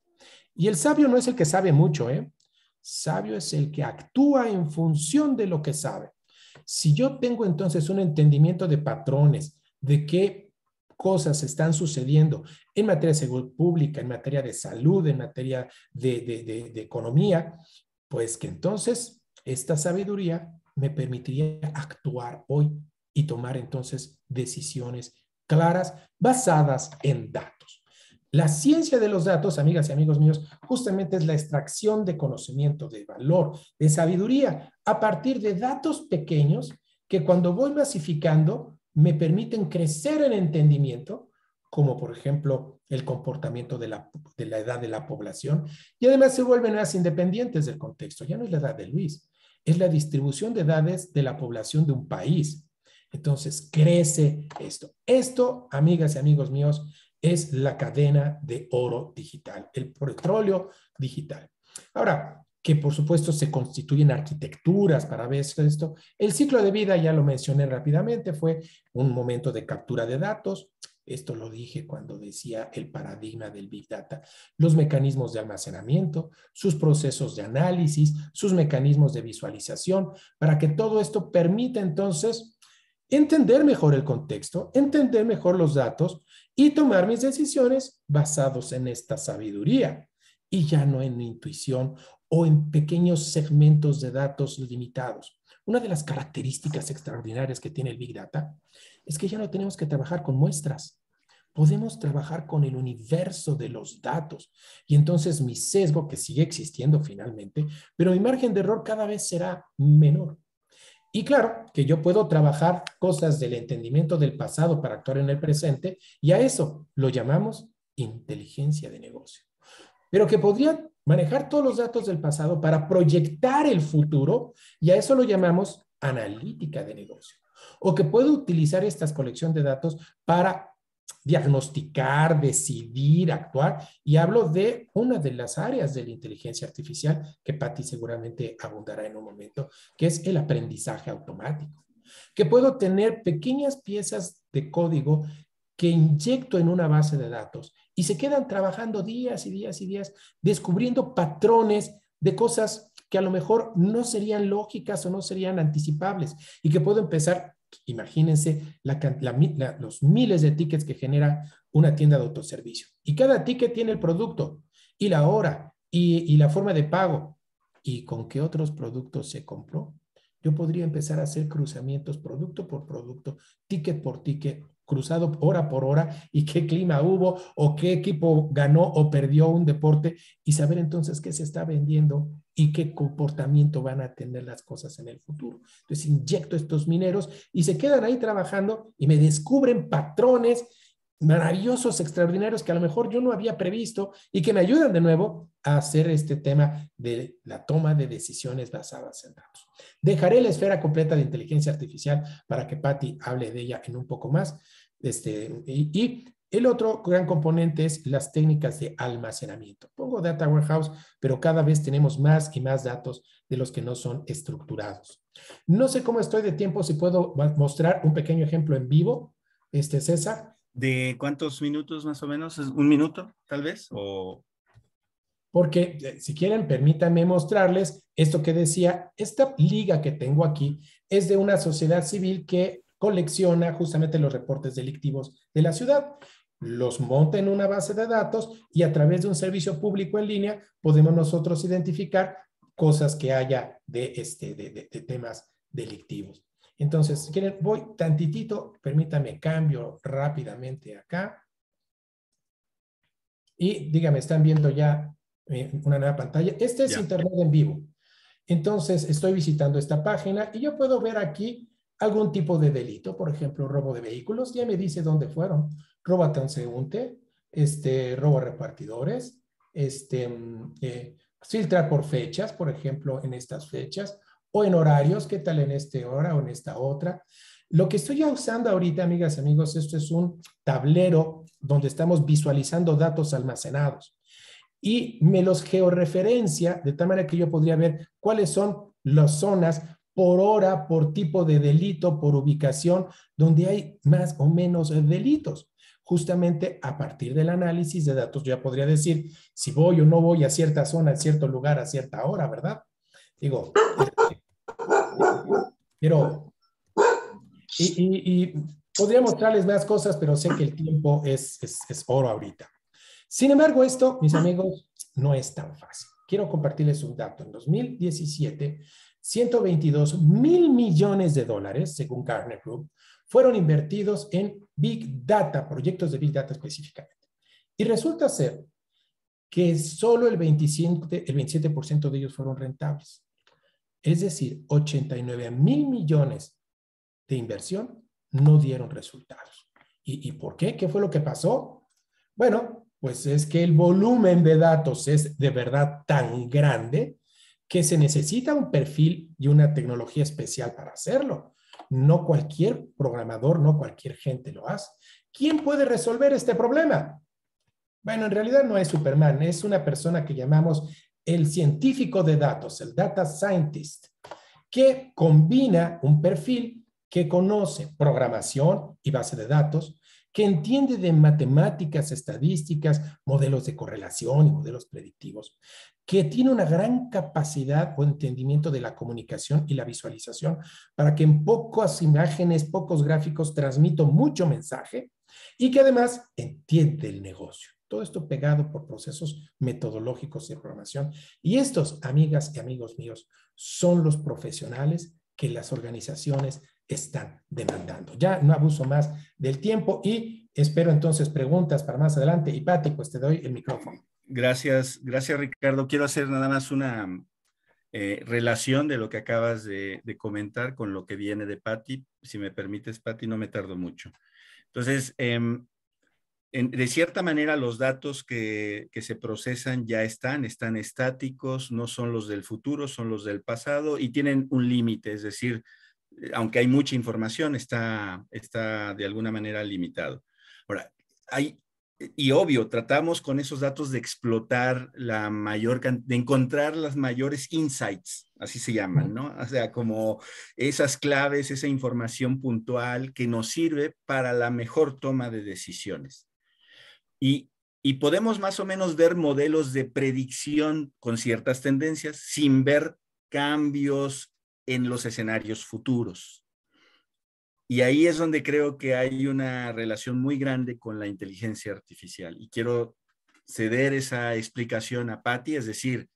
[SPEAKER 4] Y el sabio no es el que sabe mucho, ¿eh? Sabio es el que actúa en función de lo que sabe. Si yo tengo entonces un entendimiento de patrones, de qué cosas están sucediendo en materia de seguridad pública, en materia de salud, en materia de, de economía, pues que entonces esta sabiduría me permitiría actuar hoy y tomar entonces decisiones claras basadas en datos. La ciencia de los datos, amigas y amigos míos, justamente es la extracción de conocimiento, de valor, de sabiduría, a partir de datos pequeños que cuando voy masificando me permiten crecer en entendimiento, como por ejemplo el comportamiento de la, edad de la población, y además se vuelven más independientes del contexto. Ya no es la edad de Luis, es la distribución de edades de la población de un país. Entonces, crece esto. Esto, amigas y amigos míos, es la cadena de oro digital, el petróleo digital. Ahora, que por supuesto se constituyen arquitecturas para ver esto. El ciclo de vida, ya lo mencioné rápidamente, fue un momento de captura de datos. Esto lo dije cuando decía el paradigma del Big Data, los mecanismos de almacenamiento, sus procesos de análisis, sus mecanismos de visualización, para que todo esto permita entonces entender mejor el contexto, entender mejor los datos y tomar mis decisiones basados en esta sabiduría y ya no en intuición o en pequeños segmentos de datos limitados. Una de las características extraordinarias que tiene el Big Data es que ya no tenemos que trabajar con muestras. Podemos trabajar con el universo de los datos. Y entonces mi sesgo, que sigue existiendo finalmente, pero mi margen de error cada vez será menor. Y claro, que yo puedo trabajar cosas del entendimiento del pasado para actuar en el presente y a eso lo llamamos inteligencia de negocio. Pero que podría manejar todos los datos del pasado para proyectar el futuro y a eso lo llamamos analítica de negocio. O que puedo utilizar esta colección de datos para diagnosticar, decidir, actuar. Y hablo de una de las áreas de la inteligencia artificial que Patti seguramente abundará en un momento, que es el aprendizaje automático. Que puedo tener pequeñas piezas de código que inyecto en una base de datos y se quedan trabajando días y días y días descubriendo patrones de cosas que a lo mejor no serían lógicas o no serían anticipables y que puedo empezar Imagínense los miles de tickets que genera una tienda de autoservicio. Y cada ticket tiene el producto y la hora y, y la forma de pago y con qué otros productos se compró. Yo podría empezar a hacer cruzamientos producto por producto, ticket por ticket cruzado hora por hora y qué clima hubo o qué equipo ganó o perdió un deporte y saber entonces qué se está vendiendo y qué comportamiento van a tener las cosas en el futuro. Entonces inyecto estos mineros y se quedan ahí trabajando y me descubren patrones maravillosos, extraordinarios que a lo mejor yo no había previsto y que me ayudan de nuevo a hacer este tema de la toma de decisiones basadas en datos. Dejaré la esfera completa de inteligencia artificial para que Patty hable de ella en un poco más. Este, y, y el otro gran componente es las técnicas de almacenamiento. Pongo Data Warehouse, pero cada vez tenemos más y más datos de los que no son estructurados. No sé cómo estoy de tiempo, si puedo mostrar un pequeño ejemplo en vivo, este
[SPEAKER 3] César de cuántos minutos más o menos, un minuto tal vez, o...
[SPEAKER 4] Porque eh, si quieren, permítanme mostrarles esto que decía, esta liga que tengo aquí es de una sociedad civil que colecciona justamente los reportes delictivos de la ciudad, los monta en una base de datos y a través de un servicio público en línea podemos nosotros identificar cosas que haya de, este, de temas delictivos. Entonces, si quieren, voy tantitito, permítame cambio rápidamente acá. Y dígame, ¿están viendo ya eh, una nueva pantalla? Este es Internet en vivo. Entonces, estoy visitando esta página y yo puedo ver aquí algún tipo de delito, por ejemplo, robo de vehículos, ya me dice dónde fueron, Roba a transeúnte, este, robo a repartidores, este, mm, eh, filtrar por fechas, por ejemplo, en estas fechas, o en horarios, qué tal en esta hora o en esta otra. Lo que estoy usando ahorita, amigas, amigos, esto es un tablero donde estamos visualizando datos almacenados y me los georreferencia de tal manera que yo podría ver cuáles son las zonas por hora, por tipo de delito, por ubicación, donde hay más o menos delitos. Justamente a partir del análisis de datos, yo ya podría decir si voy o no voy a cierta zona, a cierto lugar, a cierta hora, ¿verdad? Digo, pero, y, podría mostrarles más cosas, pero sé que el tiempo es, es, oro ahorita. Sin embargo, esto, mis amigos, no es tan fácil. Quiero compartirles un dato. En 2017, 122 mil millones de dólares, según Gartner Group, fueron invertidos en Big Data, proyectos de Big Data específicamente. Y resulta ser que solo el 27%, el 27 de ellos fueron rentables. Es decir, 89 mil millones de inversión no dieron resultados. ¿Y, ¿Y por qué? ¿Qué fue lo que pasó? Bueno, pues es que el volumen de datos es de verdad tan grande que se necesita un perfil y una tecnología especial para hacerlo. No cualquier programador, no cualquier gente lo hace. ¿Quién puede resolver este problema? Bueno, en realidad no es Superman, es una persona que llamamos el científico de datos, el data scientist, que combina un perfil que conoce programación y base de datos, que entiende de matemáticas, estadísticas, modelos de correlación y modelos predictivos, que tiene una gran capacidad o entendimiento de la comunicación y la visualización para que en pocas imágenes, pocos gráficos transmito mucho mensaje y que además entiende el negocio. Todo esto pegado por procesos metodológicos de programación. Y estos, amigas y amigos míos, son los profesionales que las organizaciones están demandando. Ya no abuso más del tiempo y espero entonces preguntas para más adelante. Y Pati, pues te doy el micrófono.
[SPEAKER 3] Gracias, gracias Ricardo. Quiero hacer nada más una eh, relación de lo que acabas de, comentar con lo que viene de Patti. Si me permites, Patti, no me tardo mucho. Entonces, eh, de cierta manera los datos que, se procesan ya están, están estáticos, no son los del futuro, son los del pasado y tienen un límite, es decir, eh, aunque hay mucha información, está, está de alguna manera limitado. Ahora, hay, y obvio, tratamos con esos datos de explotar la mayor, de encontrar las mayores insights, así se llaman, ¿no? O sea, como esas claves, esa información puntual que nos sirve para la mejor toma de decisiones. Y, podemos más o menos ver modelos de predicción con ciertas tendencias sin ver cambios en los escenarios futuros. Y ahí es donde creo que hay una relación muy grande con la inteligencia artificial. Y quiero ceder esa explicación a Patty, es decir,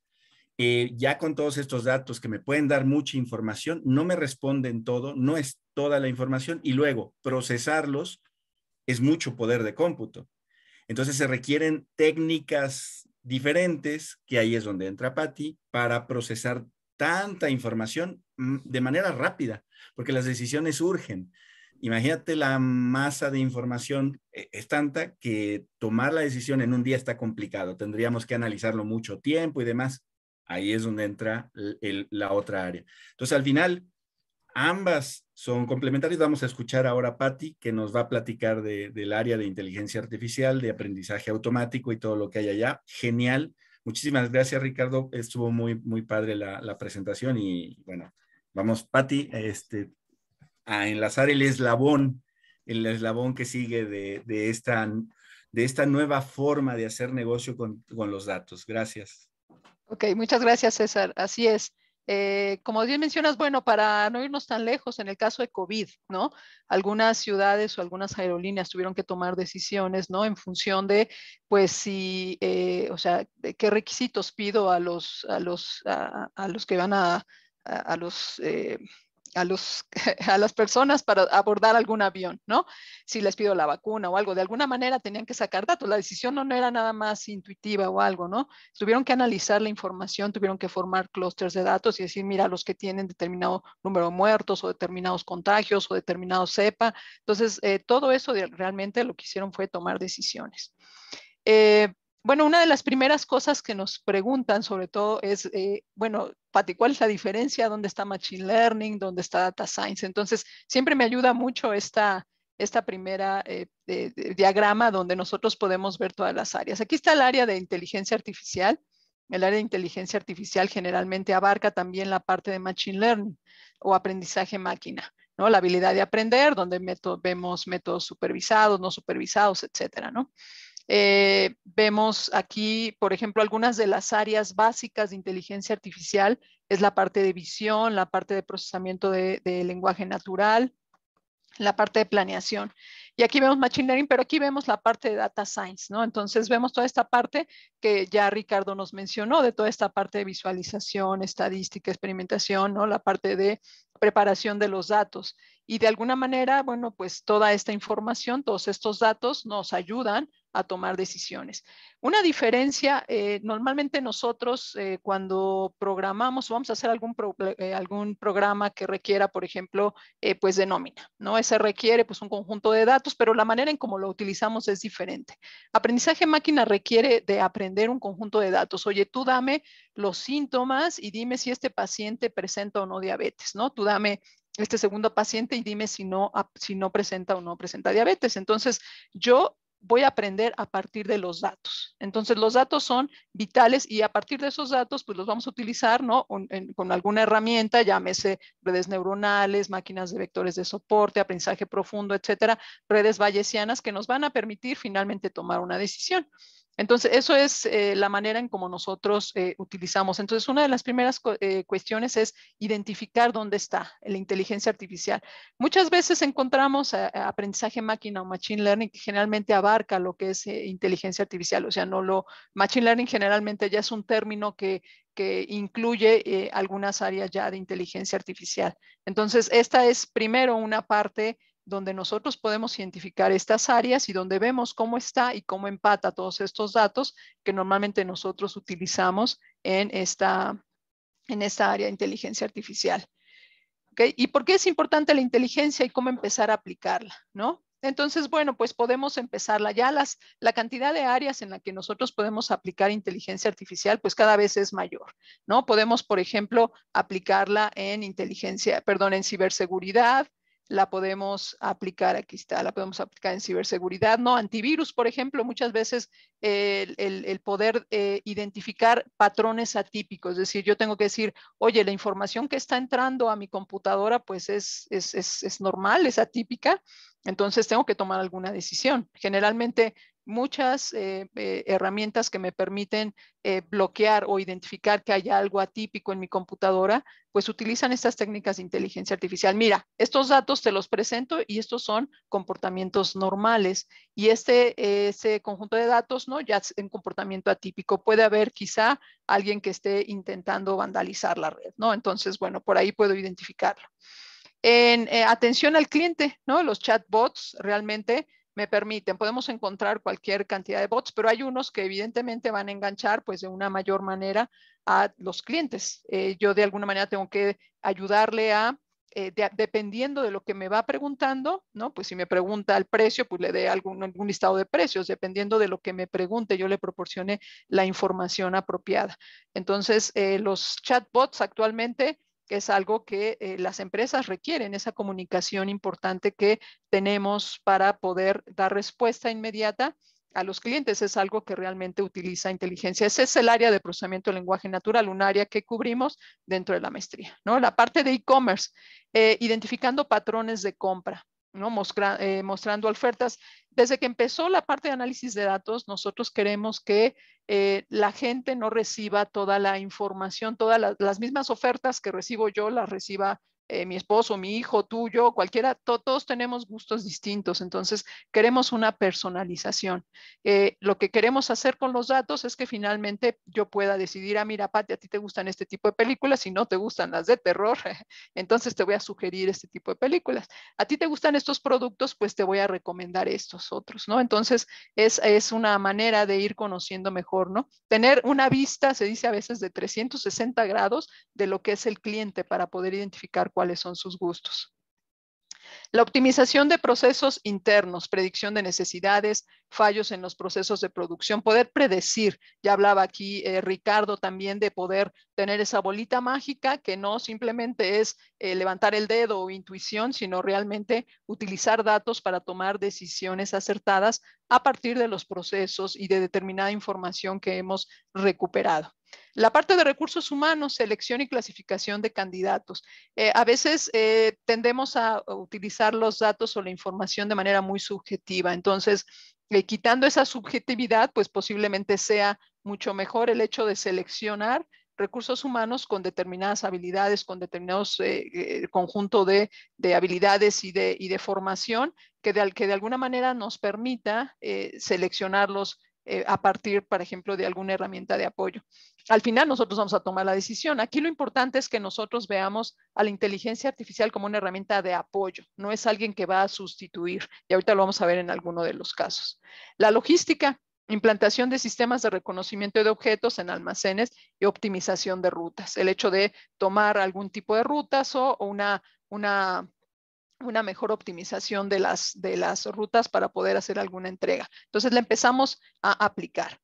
[SPEAKER 3] eh, ya con todos estos datos que me pueden dar mucha información, no me responden todo, no es toda la información, y luego procesarlos es mucho poder de cómputo. Entonces se requieren técnicas diferentes, que ahí es donde entra Patti, para procesar tanta información mm, de manera rápida, porque las decisiones surgen. Imagínate la masa de información eh, es tanta que tomar la decisión en un día está complicado. Tendríamos que analizarlo mucho tiempo y demás. Ahí es donde entra la otra área. Entonces, al final, Ambas son complementarias. Vamos a escuchar ahora a Patti, que nos va a platicar del área de inteligencia artificial, de aprendizaje automático y todo lo que hay allá. Genial. Muchísimas gracias, Ricardo. Estuvo muy, muy padre la, presentación y bueno, vamos, Patti, este, a enlazar el eslabón, el eslabón que sigue de, esta, de esta nueva forma de hacer negocio con, con los datos. Gracias.
[SPEAKER 5] Ok, muchas gracias, César. Así es. Eh, como bien mencionas, bueno, para no irnos tan lejos, en el caso de COVID, ¿no? Algunas ciudades o algunas aerolíneas tuvieron que tomar decisiones, ¿no? En función de, pues, si, eh, o sea, qué requisitos pido a los, a los, a, los que van a, a, los... Eh, a, los, *laughs* a las personas para abordar algún avión, ¿no? Si les pido la vacuna o algo, de alguna manera tenían que sacar datos, la decisión no, era nada más intuitiva o algo, ¿no? Tuvieron que analizar la información, tuvieron que formar clústeres de datos y decir, mira, los que tienen determinado número de muertos o determinados contagios o determinado cepa. Entonces, eh, todo eso realmente lo que hicieron fue tomar decisiones. Eh, bueno, una de las primeras cosas que nos preguntan sobre todo es, eh, bueno, Pati, ¿cuál es la diferencia? ¿Dónde está Machine Learning? ¿Dónde está Data Science? Entonces, siempre me ayuda mucho esta, primera eh, diagrama donde nosotros podemos ver todas las áreas. Aquí está el área de inteligencia artificial. El área de inteligencia artificial generalmente abarca también la parte de Machine Learning o aprendizaje máquina. ¿no? La habilidad de aprender, donde vemos métodos supervisados, no supervisados, etcétera, ¿no? Eh, vemos aquí, por ejemplo, algunas de las áreas básicas de inteligencia artificial, es la parte de visión, la parte de procesamiento de, de lenguaje natural, la parte de planeación. Y aquí vemos Machine Learning, pero aquí vemos la parte de Data Science, ¿no? Entonces vemos toda esta parte que ya Ricardo nos mencionó, de toda esta parte de visualización, estadística, experimentación, ¿no? La parte de preparación de los datos. Y de alguna manera, bueno, pues toda esta información, todos estos datos nos ayudan a tomar decisiones. Una diferencia, eh, normalmente nosotros eh, cuando programamos vamos a hacer algún, eh, algún programa que requiera, por ejemplo, pues de nómina, ¿no? Ese requiere pues un conjunto de datos, pero la manera en cómo lo utilizamos es diferente. Aprendizaje máquina requiere de aprender un conjunto de datos. Oye, tú dame los síntomas y dime si este paciente presenta o no diabetes, ¿no? Tú dame este segundo paciente y dime si no, si no presenta o no presenta diabetes. Entonces, yo voy a aprender a partir de los datos. Entonces, los datos son vitales y a partir de esos datos, pues los vamos a utilizar, ¿no? con alguna herramienta, llámese redes neuronales, máquinas de vectores de soporte, aprendizaje profundo, etcétera, redes bayesianas que nos van a permitir finalmente tomar una decisión. Entonces, eso es eh, la manera en como nosotros eh, utilizamos. Entonces, una de las primeras eh, cuestiones es identificar dónde está la inteligencia artificial. Muchas veces encontramos aprendizaje máquina o machine learning que generalmente abarca lo que es inteligencia artificial. O sea, no lo machine learning generalmente ya es un término que, que incluye algunas áreas ya de inteligencia artificial. Entonces, esta es primero una parte donde nosotros podemos identificar estas áreas y donde vemos cómo está y cómo empata todos estos datos que normalmente nosotros utilizamos en esta, en esta área de inteligencia artificial. ¿Y por qué es importante la inteligencia y cómo empezar a aplicarla? ¿no? Entonces, bueno, pues podemos empezarla. Ya las, la cantidad de áreas en la que nosotros podemos aplicar inteligencia artificial, pues cada vez es mayor, ¿no? Podemos, por ejemplo, aplicarla en inteligencia, perdón, en ciberseguridad, la podemos aplicar, aquí está, la podemos aplicar en ciberseguridad, ¿no? Antivirus, por ejemplo, muchas veces el, poder eh, identificar patrones atípicos, es decir, yo tengo que decir, oye, la información que está entrando a mi computadora, pues es, es, es, es normal, es atípica, entonces tengo que tomar alguna decisión. Generalmente muchas eh, eh, herramientas que me permiten eh, bloquear o identificar que hay algo atípico en mi computadora, pues utilizan estas técnicas de inteligencia artificial. Mira, estos datos te los presento y estos son comportamientos normales y este, ese conjunto de datos no ya es un comportamiento atípico. Puede haber quizá alguien que esté intentando vandalizar la red, ¿no? Entonces, bueno, por ahí puedo identificarlo. En atención al cliente, ¿no? Los chatbots realmente me permiten. Podemos encontrar cualquier cantidad de bots, pero hay unos que evidentemente van a enganchar pues de una mayor manera a los clientes. Eh, yo de alguna manera tengo que ayudarle a, eh, dependiendo de lo que me va preguntando, ¿no? Pues si me pregunta el precio, pues le dé algún, listado de precios. Dependiendo de lo que me pregunte, yo le proporcione la información apropiada. Entonces, eh, los chatbots actualmente es algo que eh, las empresas requieren, esa comunicación importante que tenemos para poder dar respuesta inmediata a los clientes. Es algo que realmente utiliza inteligencia. Ese es el área de procesamiento del lenguaje natural, un área que cubrimos dentro de la maestría. ¿no? La parte de e-commerce, eh, identificando patrones de compra. ¿no? Eh, mostrando ofertas. Desde que empezó la parte de análisis de datos, nosotros queremos que eh, la gente no reciba toda la información, todas las mismas ofertas que recibo yo, las reciba eh, mi esposo, mi hijo, tú, yo, cualquiera, todos tenemos gustos distintos, entonces queremos una personalización. Eh, lo que queremos hacer con los datos es que finalmente yo pueda decidir, ah, mira, Pati, a ti te gustan este tipo de películas, si no te gustan las de terror, *laughs* entonces te voy a sugerir este tipo de películas. A ti te gustan estos productos, pues te voy a recomendar estos otros, ¿no? Entonces es, es una manera de ir conociendo mejor, ¿no? Tener una vista, se dice a veces, de 360 grados de lo que es el cliente para poder identificar cuál cuáles son sus gustos. La optimización de procesos internos, predicción de necesidades, fallos en los procesos de producción, poder predecir. Ya hablaba aquí eh, Ricardo también de poder tener esa bolita mágica que no simplemente es eh, levantar el dedo o intuición, sino realmente utilizar datos para tomar decisiones acertadas a partir de los procesos y de determinada información que hemos recuperado. La parte de recursos humanos, selección y clasificación de candidatos. Eh, a veces tendemos a utilizar los datos o la información de manera muy subjetiva. Entonces, quitando esa subjetividad, pues posiblemente sea mucho mejor el hecho de seleccionar recursos humanos con determinadas habilidades, con determinados eh, eh, conjunto de, habilidades y de, formación que de, que de alguna manera nos permita eh, seleccionarlos eh, a partir, por ejemplo, de alguna herramienta de apoyo. Al final nosotros vamos a tomar la decisión. Aquí lo importante es que nosotros veamos a la inteligencia artificial como una herramienta de apoyo, no es alguien que va a sustituir, y ahorita lo vamos a ver en alguno de los casos. La logística, implantación de sistemas de reconocimiento de objetos en almacenes y optimización de rutas. El hecho de tomar algún tipo de rutas o, una, una una mejor optimización de las, de las rutas para poder hacer alguna entrega. Entonces la empezamos a aplicar.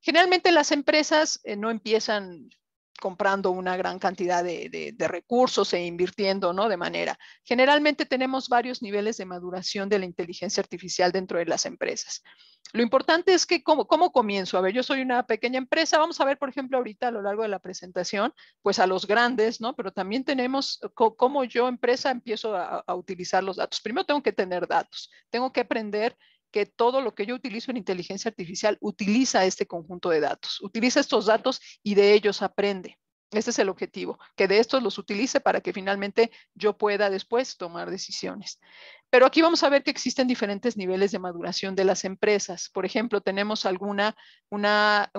[SPEAKER 5] Generalmente las empresas eh, no empiezan comprando una gran cantidad de, recursos e invirtiendo, ¿no? De manera. Generalmente tenemos varios niveles de maduración de la inteligencia artificial dentro de las empresas. Lo importante es que, ¿cómo, ¿cómo, comienzo? A ver, yo soy una pequeña empresa, vamos a ver, por ejemplo, ahorita a lo largo de la presentación, pues a los grandes, ¿no? Pero también tenemos cómo yo, empresa, empiezo a, a utilizar los datos. Primero tengo que tener datos, tengo que aprender que todo lo que yo utilizo en inteligencia artificial utiliza este conjunto de datos, utiliza estos datos y de ellos aprende. Este es el objetivo, que de estos los utilice para que finalmente yo pueda después tomar decisiones. Pero aquí vamos a ver que existen diferentes niveles de maduración de las empresas. Por ejemplo, tenemos alguna, una,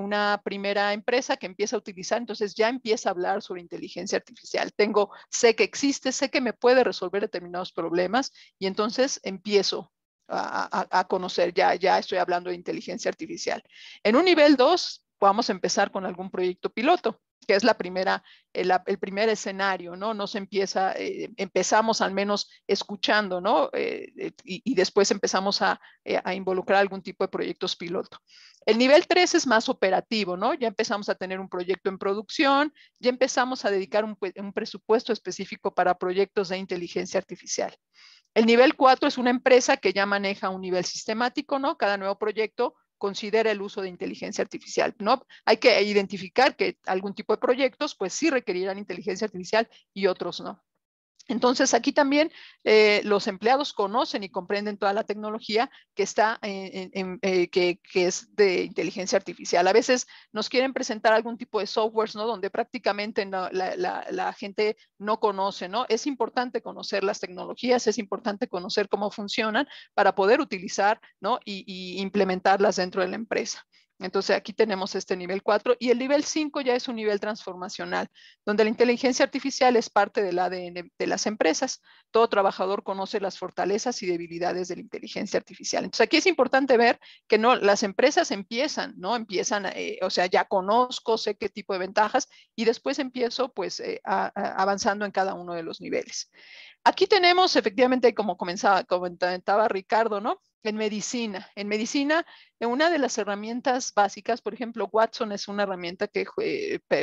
[SPEAKER 5] primera empresa que empieza a utilizar, entonces ya empieza a hablar sobre inteligencia artificial. Tengo, sé que existe, sé que me puede resolver determinados problemas y entonces empiezo a, conocer, ya, ya estoy hablando de inteligencia artificial. En un nivel 2, vamos a empezar con algún proyecto piloto que es la primera, eh, el, primer escenario, ¿no? Nos empieza, eh, empezamos al menos escuchando, ¿no? Eh, y, después empezamos a, involucrar algún tipo de proyectos piloto. El nivel 3 es más operativo, ¿no? Ya empezamos a tener un proyecto en producción, ya empezamos a dedicar un, un presupuesto específico para proyectos de inteligencia artificial. El nivel 4 es una empresa que ya maneja un nivel sistemático, ¿no? Cada nuevo proyecto considera el uso de inteligencia artificial, ¿no? Hay que identificar que algún tipo de proyectos, pues sí requerirán inteligencia artificial y otros no. Entonces, aquí también eh, los empleados conocen y comprenden toda la tecnología que está eh, que, es de inteligencia artificial. A veces nos quieren presentar algún tipo de softwares, ¿no? Donde prácticamente la, gente no conoce, ¿no? Es importante conocer las tecnologías, es importante conocer cómo funcionan para poder utilizar, y implementarlas dentro de la empresa. Entonces aquí tenemos este nivel 4 y el nivel 5 ya es un nivel transformacional, donde la inteligencia artificial es parte del ADN de las empresas. Todo trabajador conoce las fortalezas y debilidades de la inteligencia artificial. Entonces aquí es importante ver que no, las empresas empiezan, ¿no? Empiezan, eh, o sea, ya conozco, sé qué tipo de ventajas y después empiezo pues eh, avanzando en cada uno de los niveles. Aquí tenemos efectivamente, como comenzaba, comentaba Ricardo, ¿no? En medicina, en medicina, una de las herramientas básicas, por ejemplo, Watson es una herramienta que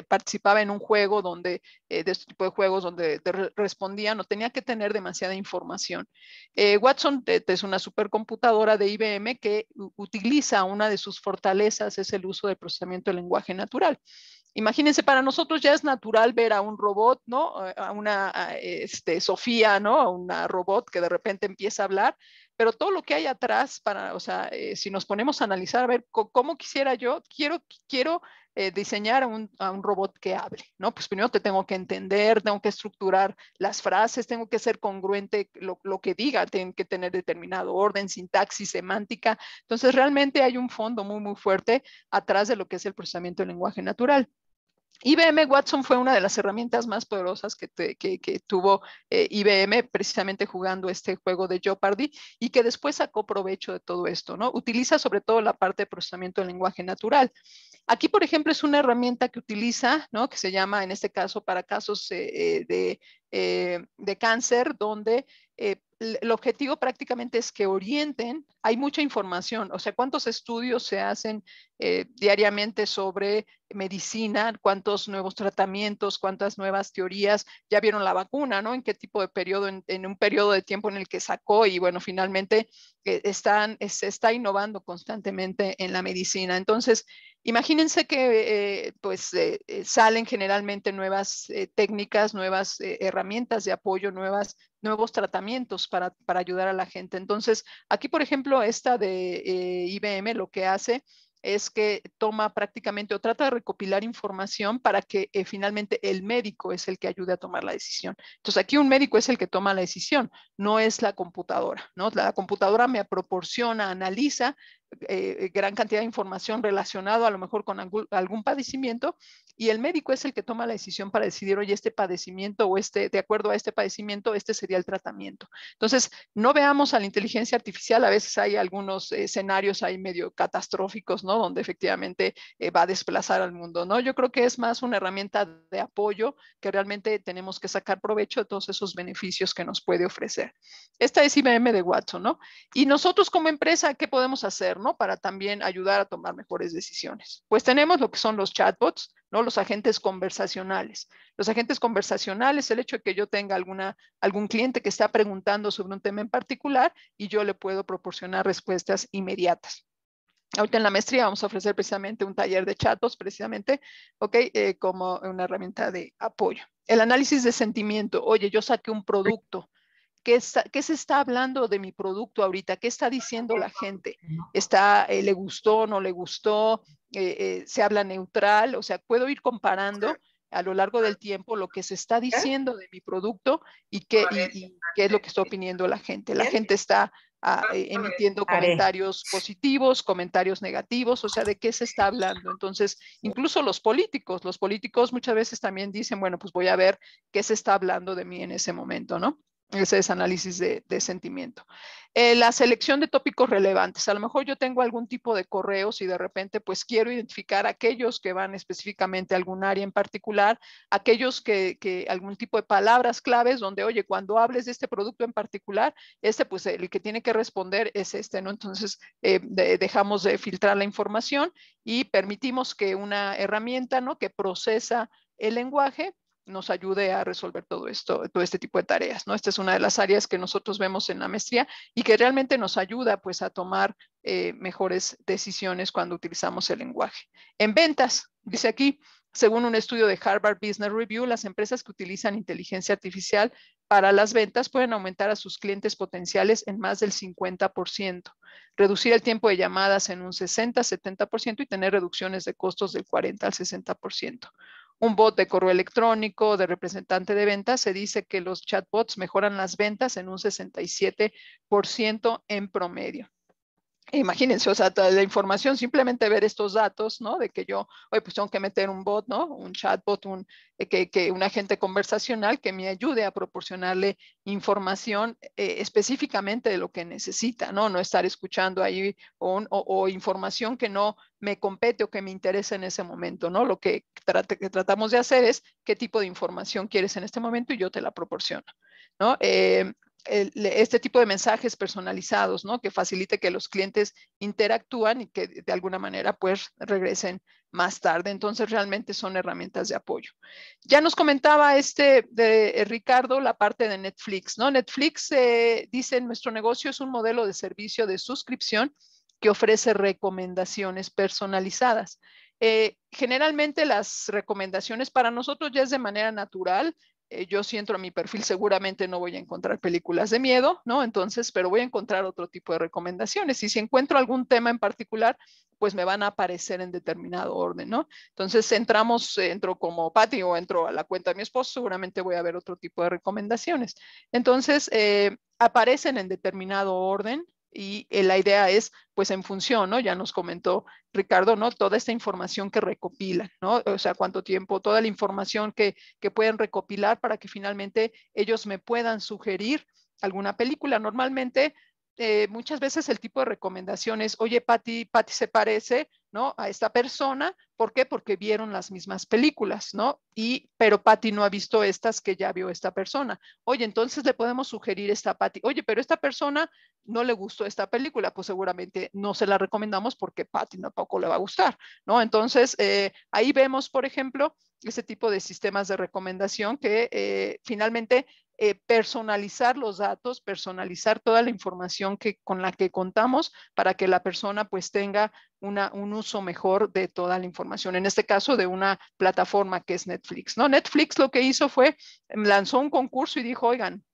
[SPEAKER 5] participaba en un juego donde, eh, de este tipo de juegos donde te respondían o tenía que tener demasiada información. Eh, Watson es una supercomputadora de IBM que utiliza una de sus fortalezas, es el uso del procesamiento del lenguaje natural. Imagínense, para nosotros ya es natural ver a un robot, ¿no? A una este, Sofía, ¿no? A un robot que de repente empieza a hablar pero todo lo que hay atrás para, o sea, eh, si nos ponemos a analizar, a ver, ¿cómo quisiera yo? Quiero, quiero eh, diseñar a un, robot que hable, ¿no? Pues primero te tengo que entender, tengo que estructurar las frases, tengo que ser congruente lo, lo que diga, tengo que tener determinado orden, sintaxis, semántica. Entonces, realmente hay un fondo muy, muy fuerte atrás de lo que es el procesamiento del lenguaje natural. IBM Watson fue una de las herramientas más poderosas que, tuvo eh, IBM precisamente jugando este juego de Jeopardy y que después sacó provecho de todo esto, ¿no? Utiliza sobre todo la parte de procesamiento del lenguaje natural. Aquí, por ejemplo, es una herramienta que utiliza, ¿no? Que se llama, en este caso, para casos eh, eh, de, de, cáncer, donde el objetivo prácticamente es que orienten, hay mucha información, o sea, cuántos estudios se hacen eh, diariamente sobre medicina, cuántos nuevos tratamientos, cuántas nuevas teorías, ya vieron la vacuna, ¿no? En qué tipo de periodo, en, un periodo de tiempo en el que sacó y bueno, finalmente eh, están, se está innovando constantemente en la medicina. Entonces, imagínense que eh, pues salen generalmente nuevas técnicas, nuevas herramientas de apoyo, nuevas nuevos tratamientos para, ayudar a la gente. Entonces, aquí, por ejemplo, esta de eh, IBM lo que hace es que toma prácticamente o trata de recopilar información para que eh, finalmente el médico es el que ayude a tomar la decisión. Entonces aquí un médico es el que toma la decisión, no es la computadora, ¿no? La computadora me proporciona, analiza eh, gran cantidad de información relacionado a lo mejor con algún, padecimiento y el médico es el que toma la decisión para decidir, oye, este padecimiento o este, de acuerdo a este padecimiento, este sería el tratamiento. Entonces, no veamos a la inteligencia artificial, a veces hay algunos escenarios ahí medio catastróficos, ¿no? Donde efectivamente eh, va a desplazar al mundo, ¿no? Yo creo que es más una herramienta de apoyo que realmente tenemos que sacar provecho de todos esos beneficios que nos puede ofrecer. Esta es IBM de Watson, ¿no? Y nosotros como empresa, ¿qué podemos hacer? Para también ayudar a tomar mejores decisiones. Pues tenemos lo que son los chatbots, ¿no? Los agentes conversacionales. Los agentes conversacionales, el hecho de que yo tenga alguna, algún cliente que está preguntando sobre un tema en particular y yo le puedo proporcionar respuestas inmediatas. Ahorita en la maestría vamos a ofrecer precisamente un taller de chatbots, precisamente, ¿ok? Eh, como una herramienta de apoyo. El análisis de sentimiento. Oye, yo saqué un producto ¿Qué, se está hablando de mi producto ahorita? ¿Qué está diciendo la gente? ¿Está, eh, ¿Le gustó, no le gustó? Eh, eh, ¿Se habla neutral? O sea, puedo ir comparando a lo largo del tiempo lo que se está diciendo de mi producto y qué, es lo que está opiniendo la gente. La gente está ah, emitiendo comentarios positivos, comentarios negativos, o sea, de qué se está hablando. Entonces, incluso los políticos, los políticos muchas veces también dicen, bueno, pues voy a ver qué se está hablando de mí en ese momento, ¿no? Ese es análisis de, sentimiento. Eh, la selección de tópicos relevantes. A lo mejor yo tengo algún tipo de correos y de repente pues quiero identificar aquellos que van específicamente a algún área en particular, aquellos que, algún tipo de palabras claves donde, oye, cuando hables de este producto en particular, este pues el que tiene que responder es este, ¿no? Entonces eh, dejamos de filtrar la información y permitimos que una herramienta, ¿no? Que procesa el lenguaje nos ayude a resolver todo esto, todo este tipo de tareas, ¿no? Esta es una de las áreas que nosotros vemos en la maestría y que realmente nos ayuda, pues, a tomar eh, mejores decisiones cuando utilizamos el lenguaje. En ventas, dice aquí, según un estudio de Harvard Business Review, las empresas que utilizan inteligencia artificial para las ventas pueden aumentar a sus clientes potenciales en más del 50%, reducir el tiempo de llamadas en un 60-70% y tener reducciones de costos del 40 al 60% un bot de correo electrónico, de representante de ventas, se dice que los chatbots mejoran las ventas en un 67% en promedio. Imagínense, o sea, toda la información, simplemente ver estos datos, ¿no? De que yo, hoy pues tengo que meter un bot, ¿no? Un chatbot, un, eh, que, un agente conversacional que me ayude a proporcionarle información eh, específicamente de lo que necesita, ¿no? No estar escuchando ahí o, información que no, me compete o que me interesa en ese momento, ¿no? Lo que, tratamos de hacer es qué tipo de información quieres en este momento y yo te la proporciono, ¿no? Eh, este tipo de mensajes personalizados, ¿no? Que facilite que los clientes interactúan y que de alguna manera pues regresen más tarde. Entonces realmente son herramientas de apoyo. Ya nos comentaba este de Ricardo la parte de Netflix, ¿no? Netflix eh, dice nuestro negocio es un modelo de servicio de suscripción que ofrece recomendaciones personalizadas. Eh, generalmente las recomendaciones para nosotros ya es de manera natural. Eh, yo si entro a mi perfil seguramente no voy a encontrar películas de miedo, ¿no? Entonces, pero voy a encontrar otro tipo de recomendaciones. Y si encuentro algún tema en particular, pues me van a aparecer en determinado orden, ¿no? Entonces entramos, eh, entro como Patty o entro a la cuenta de mi esposo, seguramente voy a ver otro tipo de recomendaciones. Entonces, aparecen en determinado orden y eh, la idea es, pues en función, ¿no? Ya nos comentó Ricardo, ¿no? Toda esta información que recopilan, ¿no? O sea, cuánto tiempo, toda la información que, que pueden recopilar para que finalmente ellos me puedan sugerir alguna película. Normalmente, eh, muchas veces el tipo de recomendación es, oye, Patti, Patti se parece, ¿no? A esta persona, ¿Por qué? Porque vieron las mismas películas, ¿no? Y, pero Patty no ha visto estas que ya vio esta persona. Oye, entonces le podemos sugerir esta a Patty. Oye, pero esta persona no le gustó esta película, pues seguramente no se la recomendamos porque Patty tampoco le va a gustar, ¿no? Entonces, eh, ahí vemos, por ejemplo, ese tipo de sistemas de recomendación que eh, finalmente eh, personalizar los datos, personalizar toda la información que, con la que contamos para que la persona pues tenga una, un uso mejor de toda la información en este caso de una plataforma que es Netflix. ¿no? Netflix lo que hizo fue, lanzó un concurso y dijo, oigan,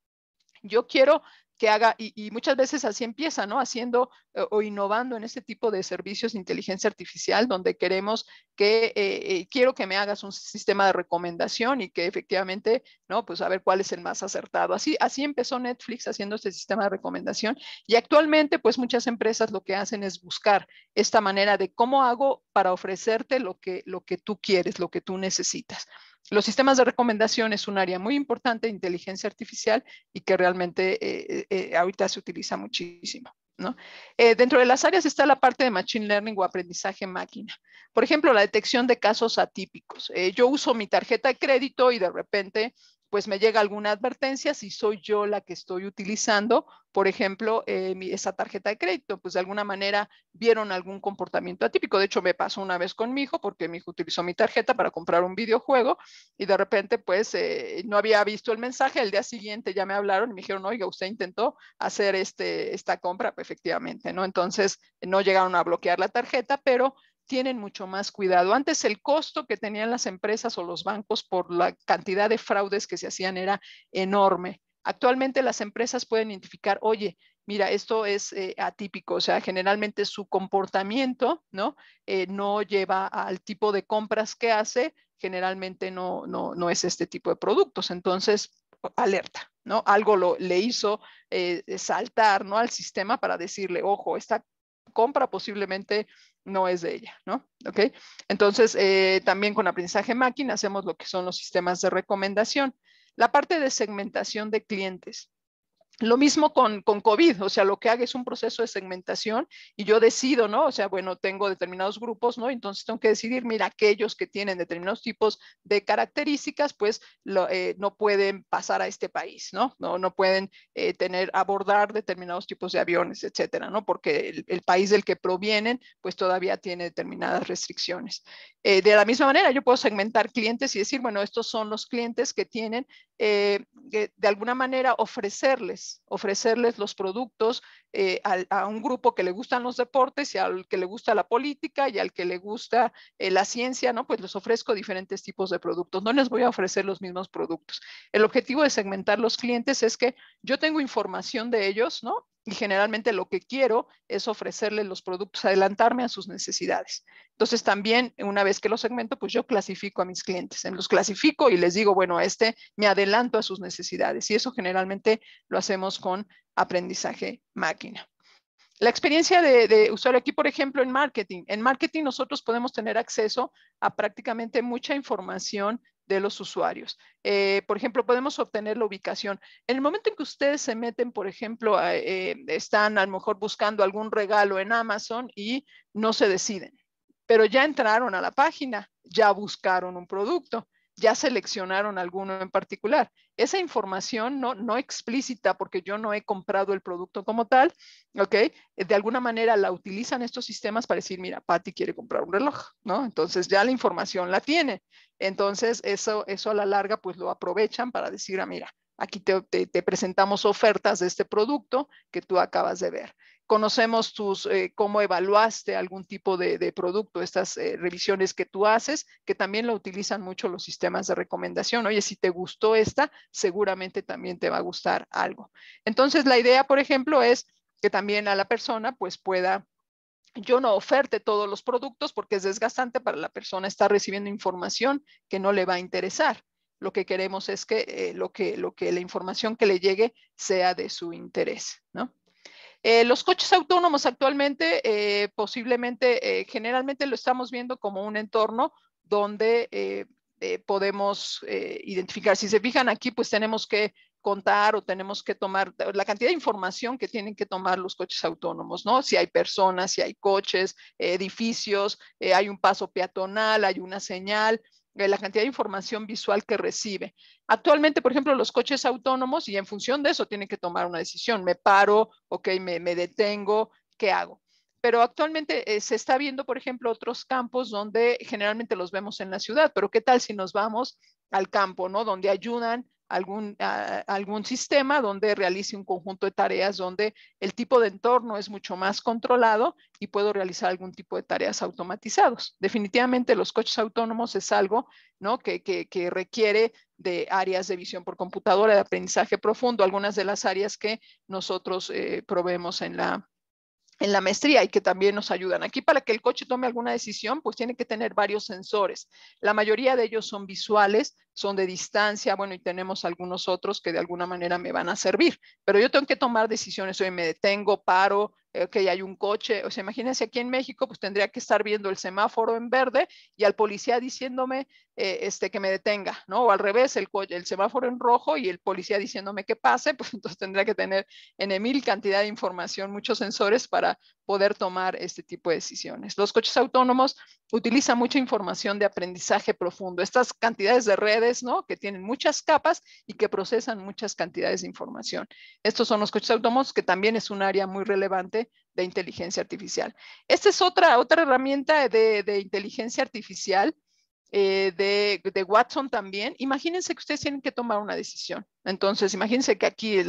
[SPEAKER 5] yo quiero que haga, y, muchas veces así empieza, ¿no? Haciendo eh, o innovando en este tipo de servicios de inteligencia artificial, donde queremos que, eh, eh, quiero que me hagas un sistema de recomendación y que efectivamente, ¿no? Pues a ver cuál es el más acertado. Así, así empezó Netflix haciendo este sistema de recomendación y actualmente, pues muchas empresas lo que hacen es buscar esta manera de cómo hago para ofrecerte lo que, lo que tú quieres, lo que tú necesitas los sistemas de recomendación es un área muy importante de inteligencia artificial y que realmente eh, eh, ahorita se utiliza muchísimo. ¿no? Eh, dentro de las áreas está la parte de Machine Learning o aprendizaje máquina. Por ejemplo, la detección de casos atípicos. yo uso mi tarjeta de crédito y de repente pues me llega alguna advertencia si soy yo la que estoy utilizando, por ejemplo, eh, esa tarjeta de crédito, pues de alguna manera vieron algún comportamiento atípico. De hecho, me pasó una vez con mi hijo porque mi hijo utilizó mi tarjeta para comprar un videojuego y de repente, pues, eh, no había visto el mensaje. El día siguiente ya me hablaron y me dijeron, oiga, usted intentó hacer este, esta compra, pues, efectivamente, ¿no? Entonces, no llegaron a bloquear la tarjeta, pero tienen mucho más cuidado. Antes el costo que tenían las empresas o los bancos por la cantidad de fraudes que se hacían era enorme. Actualmente las empresas pueden identificar, oye, mira, esto es eh, atípico, o sea, generalmente su comportamiento, ¿no? Eh, no lleva al tipo de compras que hace, generalmente no, no, no es este tipo de productos. Entonces, alerta, ¿no? Algo lo, le hizo eh, saltar, ¿no? Al sistema para decirle, ojo, esta compra posiblemente no es de ella, ¿no? ¿Ok? Entonces, eh, también con aprendizaje máquina hacemos lo que son los sistemas de recomendación. La parte de segmentación de clientes. Lo mismo con, con, COVID, o sea, lo que hago es un proceso de segmentación y yo decido, ¿no? O sea, bueno, tengo determinados grupos, ¿no? Entonces tengo que decidir, mira, aquellos que tienen determinados tipos de características, pues eh, no pueden pasar a este país, ¿no? No, no pueden eh, tener, abordar determinados tipos de aviones, etcétera, ¿no? Porque el, país del que provienen, pues todavía tiene determinadas restricciones. Eh, de la misma manera, yo puedo segmentar clientes y decir, bueno, estos son los clientes que tienen, de alguna manera, ofrecerles ofrecerles los productos eh, a, un grupo que le gustan los deportes y al que le gusta la política y al que le gusta eh, la ciencia, ¿no? Pues les ofrezco diferentes tipos de productos, no les voy a ofrecer los mismos productos. El objetivo de segmentar los clientes es que yo tengo información de ellos, ¿no? y generalmente lo que quiero es ofrecerles los productos, adelantarme a sus necesidades. Entonces también una vez que los segmento, pues yo clasifico a mis clientes, los clasifico y les digo, bueno, a este me adelanto a sus necesidades y eso generalmente lo hacemos con aprendizaje máquina. La experiencia de, de, usuario aquí, por ejemplo, en marketing. En marketing nosotros podemos tener acceso a prácticamente mucha información de los usuarios. Eh, por ejemplo, podemos obtener la ubicación. En el momento en que ustedes se meten, por ejemplo, eh, están a lo mejor buscando algún regalo en Amazon y no se deciden, pero ya entraron a la página, ya buscaron un producto ya seleccionaron alguno en particular. Esa información no, no explícita, porque yo no he comprado el producto como tal, ¿ok? De alguna manera la utilizan estos sistemas para decir, mira, Patty quiere comprar un reloj, ¿no? Entonces ya la información la tiene. Entonces eso, eso a la larga pues lo aprovechan para decir, ah, mira, aquí te, te presentamos ofertas de este producto que tú acabas de ver. Conocemos tus, eh, cómo evaluaste algún tipo de, producto, estas eh, revisiones que tú haces, que también lo utilizan mucho los sistemas de recomendación. Oye, si te gustó esta, seguramente también te va a gustar algo. Entonces, la idea, por ejemplo, es que también a la persona pues pueda yo no oferte todos los productos porque es desgastante para la persona estar recibiendo información que no le va a interesar. Lo que queremos es que, eh, lo que, lo que la información que le llegue sea de su interés, ¿no? Eh, los coches autónomos actualmente eh, posiblemente, eh, generalmente lo estamos viendo como un entorno donde podemos identificar. Si se fijan aquí, pues tenemos que contar o tenemos que tomar la cantidad de información que tienen que tomar los coches autónomos, ¿no? Si hay personas, si hay coches, edificios, hay un paso peatonal, hay una señal, la cantidad de información visual que recibe. Actualmente, por ejemplo, los coches autónomos y en función de eso tienen que tomar una decisión. Me paro, ok, me, detengo, ¿qué hago? Pero actualmente eh, se está viendo, por ejemplo, otros campos donde generalmente los vemos en la ciudad, pero ¿qué tal si nos vamos al campo, ¿no? Donde ayudan algún, algún sistema donde realice un conjunto de tareas donde el tipo de entorno es mucho más controlado y puedo realizar algún tipo de tareas automatizados. Definitivamente los coches autónomos es algo ¿no? que, requiere de áreas de visión por computadora, de aprendizaje profundo, algunas de las áreas que nosotros probemos eh, proveemos en la, en la maestría y que también nos ayudan. Aquí para que el coche tome alguna decisión, pues tiene que tener varios sensores. La mayoría de ellos son visuales, son de distancia, bueno, y tenemos algunos otros que de alguna manera me van a servir, pero yo tengo que tomar decisiones, hoy me detengo, paro, que eh, hay un coche, o sea, imagínense aquí en México, pues tendría que estar viendo el semáforo en verde y al policía diciéndome, eh, este, que me detenga, ¿no? O al revés, el, el semáforo en rojo y el policía diciéndome que pase, *laughs* pues entonces tendría que tener en mil cantidad de información, muchos sensores para poder tomar este tipo de decisiones. Los coches autónomos utilizan mucha información de aprendizaje profundo, estas cantidades de redes, ¿no? Que tienen muchas capas y que procesan muchas cantidades de información. Estos son los coches autónomos, que también es un área muy relevante de inteligencia artificial. Esta es otra, otra herramienta de, de inteligencia artificial eh, de, Watson también, imagínense que ustedes tienen que tomar una decisión. Entonces, imagínense que aquí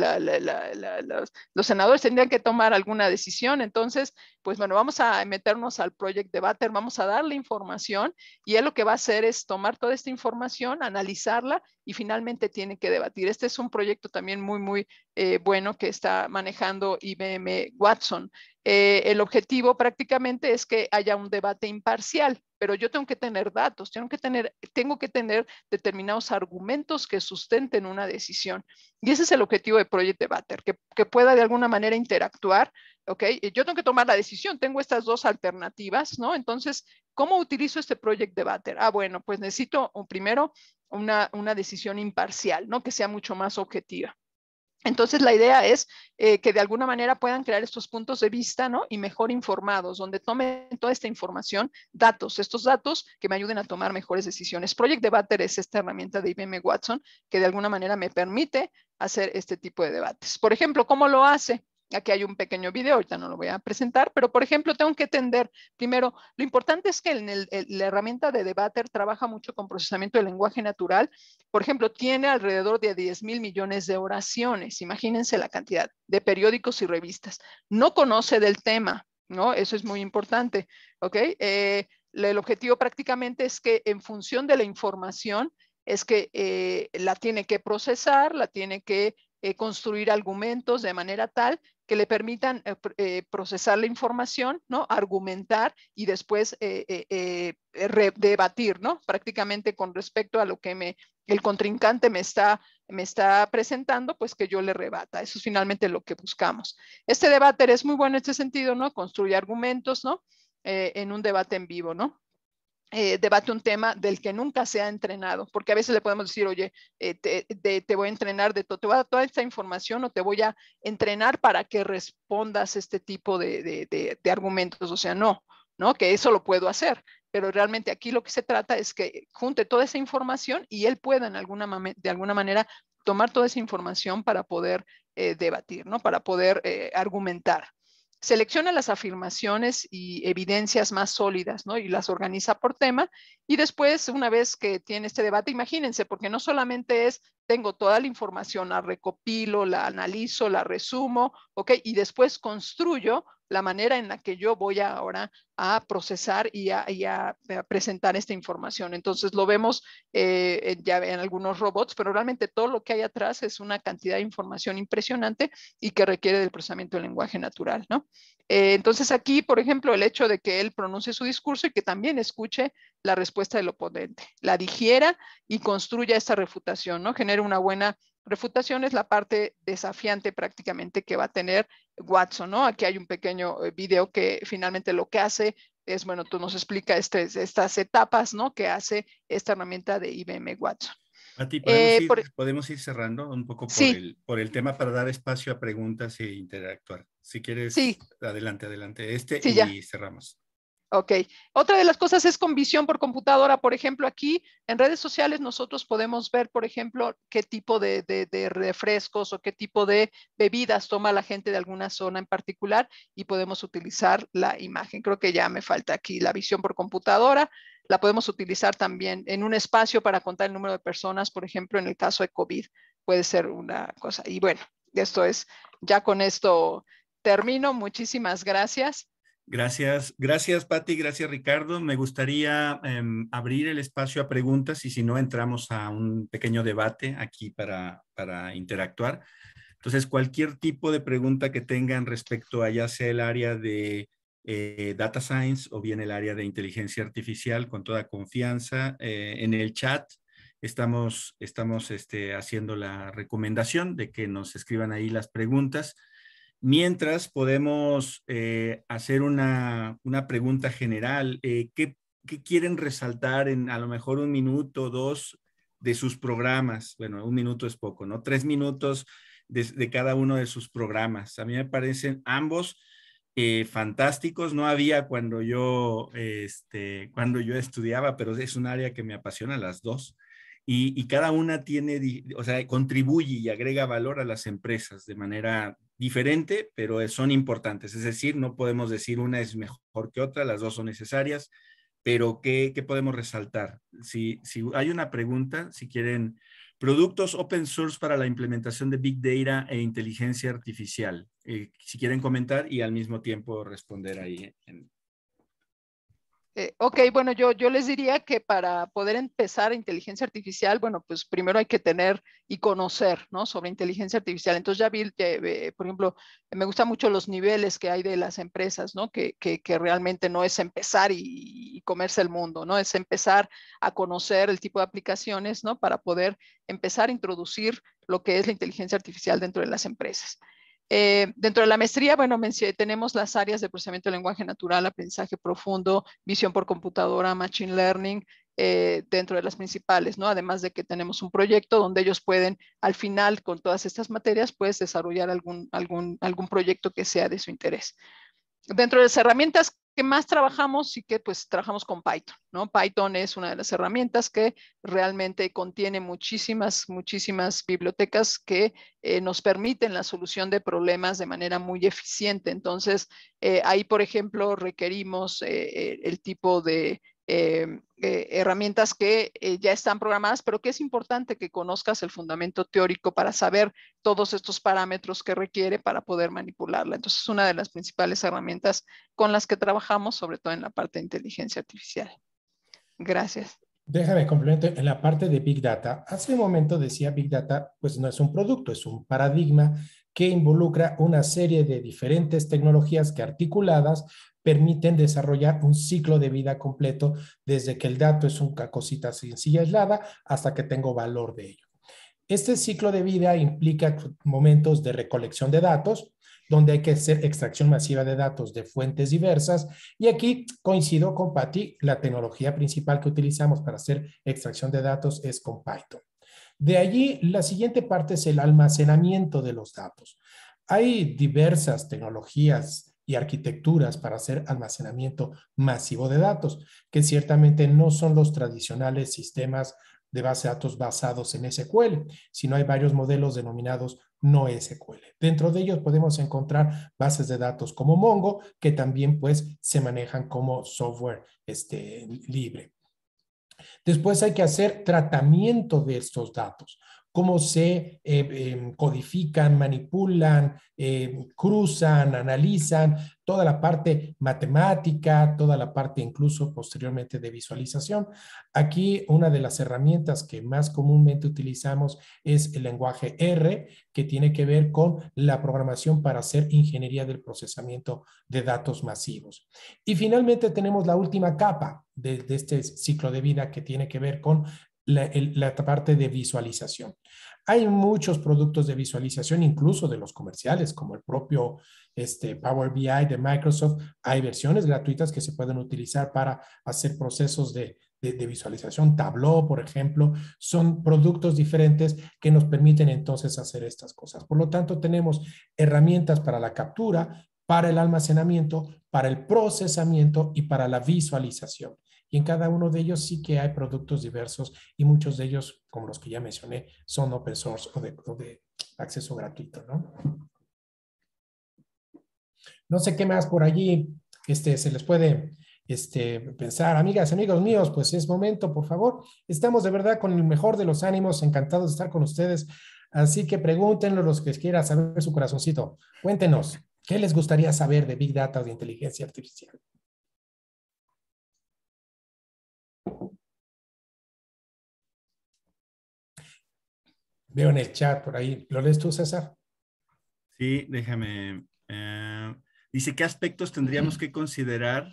[SPEAKER 5] los, senadores tendrían que tomar alguna decisión. Entonces, pues bueno, vamos a meternos al Project Debater, vamos a darle información y él lo que va a hacer es tomar toda esta información, analizarla y finalmente tiene que debatir. Este es un proyecto también muy, muy eh, bueno que está manejando IBM Watson. Eh, el objetivo prácticamente es que haya un debate imparcial pero yo tengo que tener datos, tengo que tener, tengo que tener determinados argumentos que sustenten una decisión. Y ese es el objetivo de Project Debater, que, pueda de alguna manera interactuar, ¿ok? Yo tengo que tomar la decisión, tengo estas dos alternativas, ¿no? Entonces, ¿cómo utilizo este Project Debater? Ah, bueno, pues necesito un, primero una, una decisión imparcial, ¿no? Que sea mucho más objetiva. Entonces, la idea es eh, que de alguna manera puedan crear estos puntos de vista ¿no? y mejor informados, donde tomen toda esta información, datos, estos datos que me ayuden a tomar mejores decisiones. Project Debater es esta herramienta de IBM Watson que de alguna manera me permite hacer este tipo de debates. Por ejemplo, ¿cómo lo hace? Aquí hay un pequeño video, ahorita no lo voy a presentar, pero por ejemplo tengo que entender, primero, lo importante es que en la herramienta de Debater trabaja mucho con procesamiento del lenguaje natural. Por ejemplo, tiene alrededor de 10 mil millones de oraciones, imagínense la cantidad de periódicos y revistas. No conoce del tema, ¿no? Eso es muy importante, ¿ok? Eh, el objetivo prácticamente es que en función de la información, es que eh, la tiene que procesar, la tiene que eh, construir argumentos de manera tal que le permitan eh, eh, procesar la información, ¿no? Argumentar y después debatir, ¿no? Prácticamente con respecto a lo que me, el contrincante me está, me está presentando, pues que yo le rebata. Eso es finalmente lo que buscamos. Este debate es muy bueno en este sentido, ¿no? Construye argumentos, ¿no? en un debate en vivo, ¿no? Eh, debate un tema del que nunca se ha entrenado, porque a veces le podemos decir, oye, eh, te, voy a entrenar de todo, te voy a dar toda esta información o te voy a entrenar para que respondas este tipo de, argumentos, o sea, no, ¿no? Que eso lo puedo hacer, pero realmente aquí lo que se trata es que junte toda esa información y él pueda en alguna, de alguna manera tomar toda esa información para poder eh, debatir, ¿no? Para poder argumentar selecciona las afirmaciones y evidencias más sólidas, ¿no? Y las organiza por tema. Y después, una vez que tiene este debate, imagínense, porque no solamente es, tengo toda la información, la recopilo, la analizo, la resumo, ¿ok? Y después construyo la manera en la que yo voy ahora a procesar y a, eh, presentar esta información. Entonces lo vemos eh, ya en algunos robots, pero realmente todo lo que hay atrás es una cantidad de información impresionante y que requiere del procesamiento del lenguaje natural, eh, entonces aquí, por ejemplo, el hecho de que él pronuncie su discurso y que también escuche la respuesta del oponente, la digiera y construya esta refutación, ¿no? genera una buena refutación es la parte desafiante prácticamente que va a tener Watson, ¿no? Aquí hay un pequeño eh, video que finalmente lo que hace es, bueno, tú nos explica estas etapas, ¿no? Que hace esta herramienta de IBM Watson.
[SPEAKER 3] Eh, ¿podemos, ir, e-, ¿podemos ir, cerrando un poco por, el, tema para dar espacio a preguntas e interactuar. Si quieres, adelante, adelante, este y cerramos.
[SPEAKER 5] Ok. Otra de las cosas es con visión por computadora. Por ejemplo, aquí en redes sociales nosotros podemos ver, por ejemplo, qué tipo de, refrescos o qué tipo de bebidas toma la gente de alguna zona en particular y podemos utilizar la imagen. Creo que ya me falta aquí la visión por computadora. La podemos utilizar también en un espacio para contar el número de personas, por ejemplo, en el caso de COVID. Puede ser una cosa. Y bueno, esto es, ya con esto termino. Muchísimas gracias.
[SPEAKER 3] Gracias, gracias Patti, gracias Ricardo. Me gustaría em, abrir el espacio a preguntas y si no entramos a un pequeño debate aquí para, para interactuar. Entonces, cualquier tipo de pregunta que tengan respecto a ya sea el área de eh, Data Science o bien el área de inteligencia artificial, con toda confianza, eh, en el chat estamos, este, haciendo la recomendación de que nos escriban ahí las preguntas Mientras podemos eh, hacer una, una, pregunta general, eh, ¿qué, ¿qué, quieren resaltar en a lo mejor un minuto, dos de sus programas? Bueno, un minuto es poco, ¿no? Tres minutos de, cada uno de sus programas. A mí me parecen ambos eh, fantásticos. No había cuando yo, este, cuando yo estudiaba, pero es un área que me apasiona, las dos. Y, y, cada una tiene, o sea, contribuye y agrega valor a las empresas de manera diferente, pero son importantes. Es decir, no podemos decir una es mejor que otra, las dos son necesarias, pero ¿qué, podemos resaltar? Si, hay una pregunta, si quieren, productos open source para la implementación de Big Data e inteligencia artificial. Eh, si quieren comentar y al mismo tiempo responder ahí en,
[SPEAKER 5] eh, ok, bueno, yo, les diría que para poder empezar a inteligencia artificial, bueno, pues primero hay que tener y conocer, ¿no? Sobre inteligencia artificial. Entonces ya vi, eh, por ejemplo, me gustan mucho los niveles que hay de las empresas, ¿no? Que, realmente no es empezar y, y, comerse el mundo, ¿no? Es empezar a conocer el tipo de aplicaciones, ¿no? Para poder empezar a introducir lo que es la inteligencia artificial dentro de las empresas. Eh, dentro de la maestría, bueno, tenemos las áreas de procesamiento del lenguaje natural, aprendizaje profundo, visión por computadora, machine learning, eh, dentro de las principales, ¿no? Además de que tenemos un proyecto donde ellos pueden, al final, con todas estas materias, pues desarrollar algún proyecto que sea de su interés dentro de las herramientas que más trabajamos y que pues trabajamos con Python, ¿no? Python es una de las herramientas que realmente contiene muchísimas, muchísimas bibliotecas que eh, nos permiten la solución de problemas de manera muy eficiente. Entonces, eh, ahí, por ejemplo, requerimos eh, el tipo de eh, eh, herramientas que eh, ya están programadas, pero que es importante que conozcas el fundamento teórico para saber todos estos parámetros que requiere para poder manipularla. Entonces, es una de las principales herramientas con las que trabajamos, sobre todo en la parte de inteligencia artificial. Gracias.
[SPEAKER 4] Déjame complementar en la parte de Big Data. Hace un momento decía Big Data, pues no es un producto, es un paradigma que involucra una serie de diferentes tecnologías que articuladas permiten desarrollar un ciclo de vida completo desde que el dato es una cosita sencilla aislada hasta que tengo valor de ello. Este ciclo de vida implica momentos de recolección de datos, donde hay que hacer extracción masiva de datos de fuentes diversas. Y aquí coincido con Pati la tecnología principal que utilizamos para hacer extracción de datos es con Python. De allí, la siguiente parte es el almacenamiento de los datos. Hay diversas tecnologías y arquitecturas para hacer almacenamiento masivo de datos, que ciertamente no son los tradicionales sistemas de base de datos basados en SQL, sino hay varios modelos denominados no SQL. Dentro de ellos podemos encontrar bases de datos como Mongo, que también pues se manejan como software este, libre. Después hay que hacer tratamiento de estos datos cómo se eh, em, codifican, manipulan, em, cruzan, analizan, toda la parte matemática, toda la parte incluso posteriormente de visualización. Aquí una de las herramientas que más comúnmente utilizamos es el lenguaje R, que tiene que ver con la programación para hacer ingeniería del procesamiento de datos masivos. Y finalmente tenemos la última capa de este ciclo de vida que tiene que ver con la, parte de visualización. Hay muchos productos de visualización, incluso de los comerciales, como el propio este, Power BI de Microsoft. Hay versiones gratuitas que se pueden utilizar para hacer procesos de, visualización, Tableau, por ejemplo, son productos diferentes que nos permiten entonces hacer estas cosas. Por lo tanto, tenemos herramientas para la captura, para el almacenamiento, para el procesamiento y para la visualización. Y en cada uno de ellos sí que hay productos diversos y muchos de ellos, como los que ya mencioné, son open source o de, acceso gratuito, ¿no? No sé qué más por allí este, se les puede este, pensar, amigas, amigos míos, pues es momento, por favor. Estamos de verdad con el mejor de los ánimos, encantados de estar con ustedes. Así que pregúntenlo los que quieran saber su corazoncito. Cuéntenos, ¿qué les gustaría saber de Big Data o de inteligencia artificial?
[SPEAKER 3] Veo en el chat por ahí. ¿Lo lees tú, César? Sí, déjame. Eh, dice, ¿qué aspectos tendríamos que considerar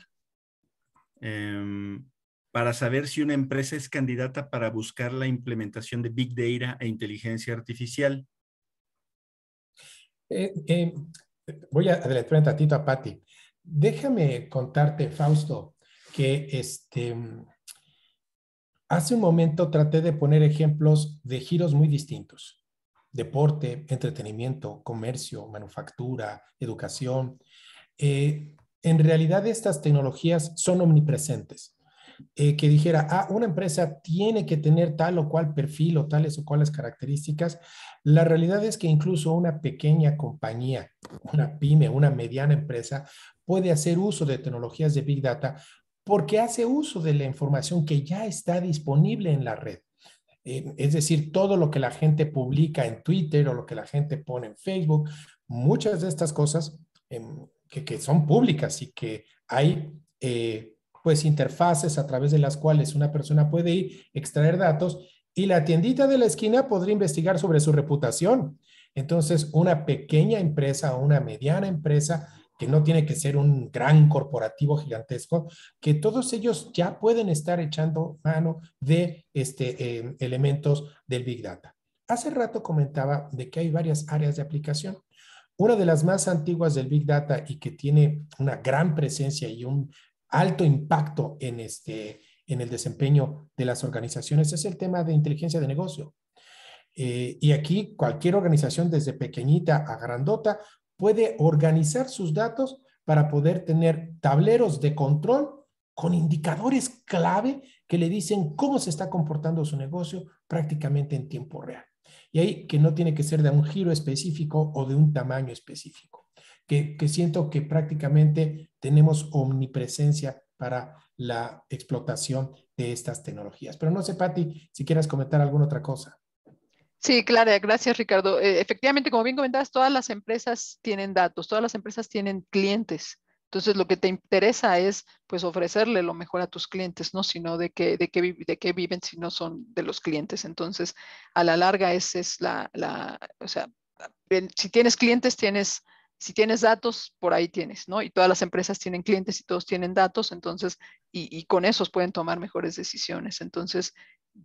[SPEAKER 3] em, para saber si una empresa es candidata para buscar la implementación de Big Data e inteligencia artificial?
[SPEAKER 4] Eh, eh, voy a adelantar un tantito a Patti. Déjame contarte, Fausto, que este, Hace un momento traté de poner ejemplos de giros muy distintos. Deporte, entretenimiento, comercio, manufactura, educación. Eh, en realidad estas tecnologías son omnipresentes. Eh, que dijera, ah, una empresa tiene que tener tal o cual perfil o tales o cuales características, la realidad es que incluso una pequeña compañía, una pyme, una mediana empresa, puede hacer uso de tecnologías de Big Data porque hace uso de la información que ya está disponible en la red. Eh, es decir, todo lo que la gente publica en Twitter o lo que la gente pone en Facebook, muchas de estas cosas em, que, son públicas y que hay eh, pues interfaces a través de las cuales una persona puede ir, extraer datos y la tiendita de la esquina podría investigar sobre su reputación. Entonces, una pequeña empresa o una mediana empresa que no tiene que ser un gran corporativo gigantesco, que todos ellos ya pueden estar echando mano de este, em, elementos del Big Data. Hace rato comentaba de que hay varias áreas de aplicación. Una de las más antiguas del Big Data y que tiene una gran presencia y un alto impacto en, este, en el desempeño de las organizaciones es el tema de inteligencia de negocio. Eh, y aquí cualquier organización, desde pequeñita a grandota, puede organizar sus datos para poder tener tableros de control con indicadores clave que le dicen cómo se está comportando su negocio prácticamente en tiempo real. Y ahí que no tiene que ser de un giro específico o de un tamaño específico, que, siento que prácticamente tenemos omnipresencia para la explotación de estas tecnologías. Pero no sé, Patti, si quieres comentar alguna otra cosa.
[SPEAKER 5] Sí, claro, gracias Ricardo. Eh, efectivamente, como bien comentabas, todas las empresas tienen datos, todas las empresas tienen clientes. Entonces, lo que te interesa es, pues, ofrecerle lo mejor a tus clientes, ¿no? Sino de qué de que, de que viven si no son de los clientes. Entonces, a la larga, esa es la, la o sea, si tienes clientes, tienes, si tienes datos, por ahí tienes, ¿no? Y todas las empresas tienen clientes y todos tienen datos, entonces, y, y con esos pueden tomar mejores decisiones. Entonces,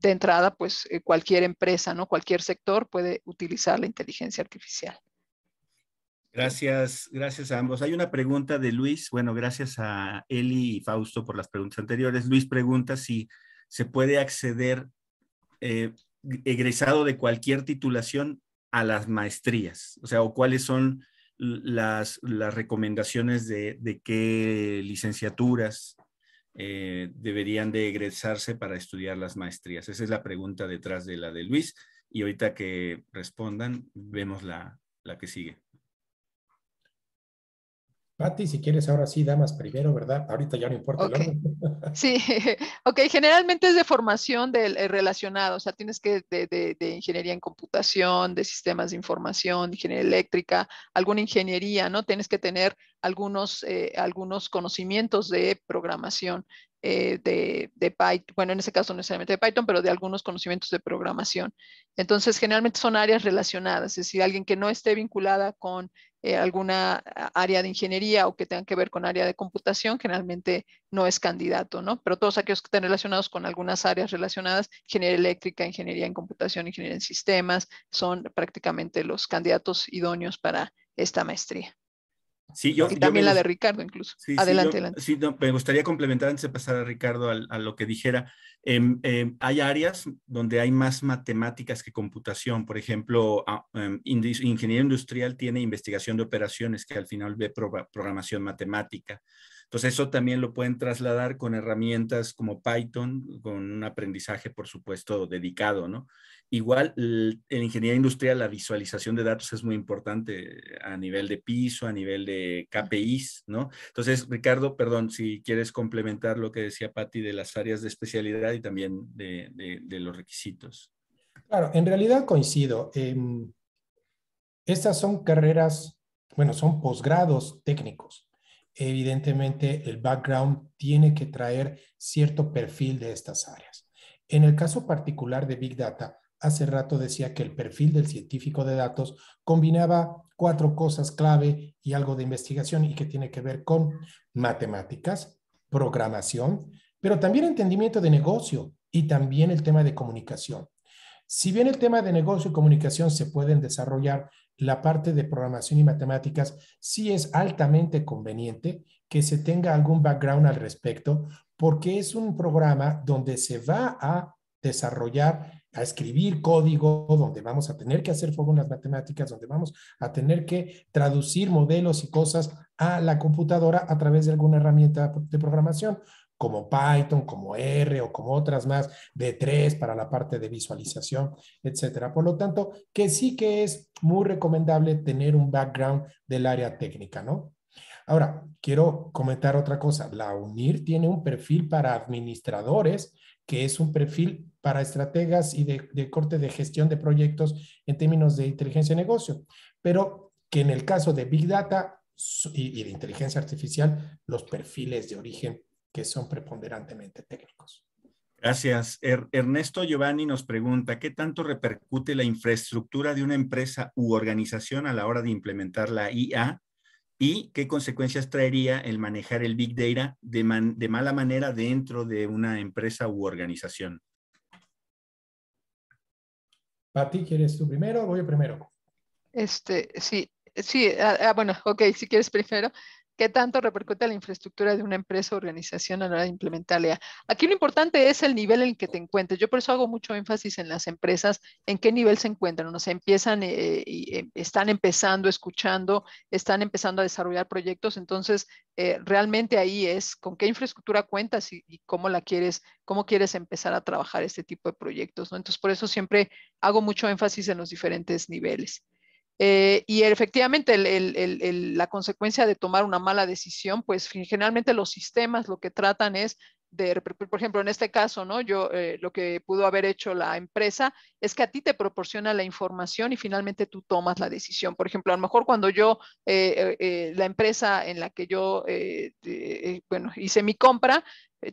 [SPEAKER 5] de entrada, pues eh, cualquier empresa, ¿no? Cualquier sector puede utilizar la inteligencia artificial.
[SPEAKER 3] Gracias, gracias a ambos. Hay una pregunta de Luis. Bueno, gracias a Eli y Fausto por las preguntas anteriores. Luis pregunta si se puede acceder eh, egresado de cualquier titulación a las maestrías, o sea, o cuáles son las, recomendaciones de, de qué licenciaturas eh, deberían de egresarse para estudiar las maestrías? Esa es la pregunta detrás de la de Luis y ahorita que respondan vemos la, la que sigue.
[SPEAKER 4] Patti, si quieres, ahora sí, damas primero, ¿verdad? Ahorita ya no
[SPEAKER 5] importa *laughs* sí, *laughs* ok, generalmente es de formación relacionada, eh, relacionado, o sea, tienes que de, de, ingeniería en computación, de sistemas de información, ingeniería eléctrica, alguna ingeniería, ¿no? Tienes que tener algunos, eh, algunos conocimientos de programación. Eh, de, de, Python, bueno, en ese caso no necesariamente de Python, pero de algunos conocimientos de programación. Entonces, generalmente son áreas relacionadas, es decir, alguien que no esté vinculada con eh, alguna área de ingeniería o que tengan que ver con área de computación, generalmente no es candidato, ¿no? Pero todos aquellos que estén relacionados con algunas áreas relacionadas, ingeniería eléctrica, ingeniería en computación, ingeniería en sistemas, son prácticamente los candidatos idóneos para esta maestría.
[SPEAKER 3] Sí, yo, y también la de
[SPEAKER 5] Ricardo incluso. adelante,
[SPEAKER 3] sí, me gustaría complementar antes de pasar a Ricardo a, lo que dijera. Em, em, hay áreas donde hay más matemáticas que computación. Por ejemplo, ah, em, ingeniero industrial tiene investigación de operaciones que al final ve programación matemática. Entonces eso también lo pueden trasladar con herramientas como Python, con un aprendizaje, por supuesto, dedicado, ¿no? Igual, en ingeniería industrial, la visualización de datos es muy importante a nivel de piso, a nivel de KPIs, ¿no? Entonces, Ricardo, perdón, si quieres complementar lo que decía Patti de las áreas de especialidad y también de, los requisitos.
[SPEAKER 4] Claro, en realidad coincido. Em, estas son carreras, bueno, son posgrados técnicos. Evidentemente, el background tiene que traer cierto perfil de estas áreas. En el caso particular de Big Data, hace rato decía que el perfil del científico de datos combinaba cuatro cosas clave y algo de investigación y que tiene que ver con matemáticas, programación, pero también entendimiento de negocio y también el tema de comunicación. Si bien el tema de negocio y comunicación se pueden desarrollar, la parte de programación y matemáticas sí es altamente conveniente que se tenga algún background al respecto, porque es un programa donde se va a desarrollar a escribir código, donde vamos a tener que hacer fórmulas matemáticas, donde vamos a tener que traducir modelos y cosas a la computadora a través de alguna herramienta de programación, como Python, como R o como otras más, D3 para la parte de visualización, etcétera. Por lo tanto, que sí que es muy recomendable tener un background del área técnica, ¿no? Ahora, quiero comentar otra cosa. La UNIR tiene un perfil para administradores que es un perfil para estrategas y de, corte de gestión de proyectos en términos de inteligencia de negocio, pero que en el caso de Big Data y, de inteligencia artificial, los perfiles de origen que son preponderantemente técnicos.
[SPEAKER 3] Gracias. Er, Ernesto Giovanni nos pregunta, ¿qué tanto repercute la infraestructura de una empresa u organización a la hora de implementar la IA y qué consecuencias traería el manejar el Big Data de, mala manera dentro de una empresa u organización.
[SPEAKER 4] Pati, ¿quieres tú primero o voy yo primero?
[SPEAKER 5] Este, sí, sí, ah, ah, bueno, ok, si quieres primero. ¿Qué tanto repercute la infraestructura de una empresa o organización a la hora de implementarla? E Aquí lo importante es el nivel en el que te encuentres. Yo por eso hago mucho énfasis en las empresas, en qué nivel se encuentran. O empiezan, eh, y, eh, están empezando, escuchando, están empezando a desarrollar proyectos. Entonces, eh, realmente ahí es con qué infraestructura cuentas y, cómo la quieres, cómo quieres empezar a trabajar este tipo de proyectos. Entonces, por eso siempre hago mucho énfasis en los diferentes niveles. Eh, y efectivamente, la consecuencia de tomar una mala decisión, pues generalmente los sistemas lo que tratan es por ejemplo, en este caso, ¿no? Yo eh, lo que pudo haber hecho la empresa es que a ti te proporciona la información y finalmente tú tomas la decisión. Por ejemplo, a lo mejor cuando yo, eh, eh, la empresa en la que yo, bueno, hice mi compra,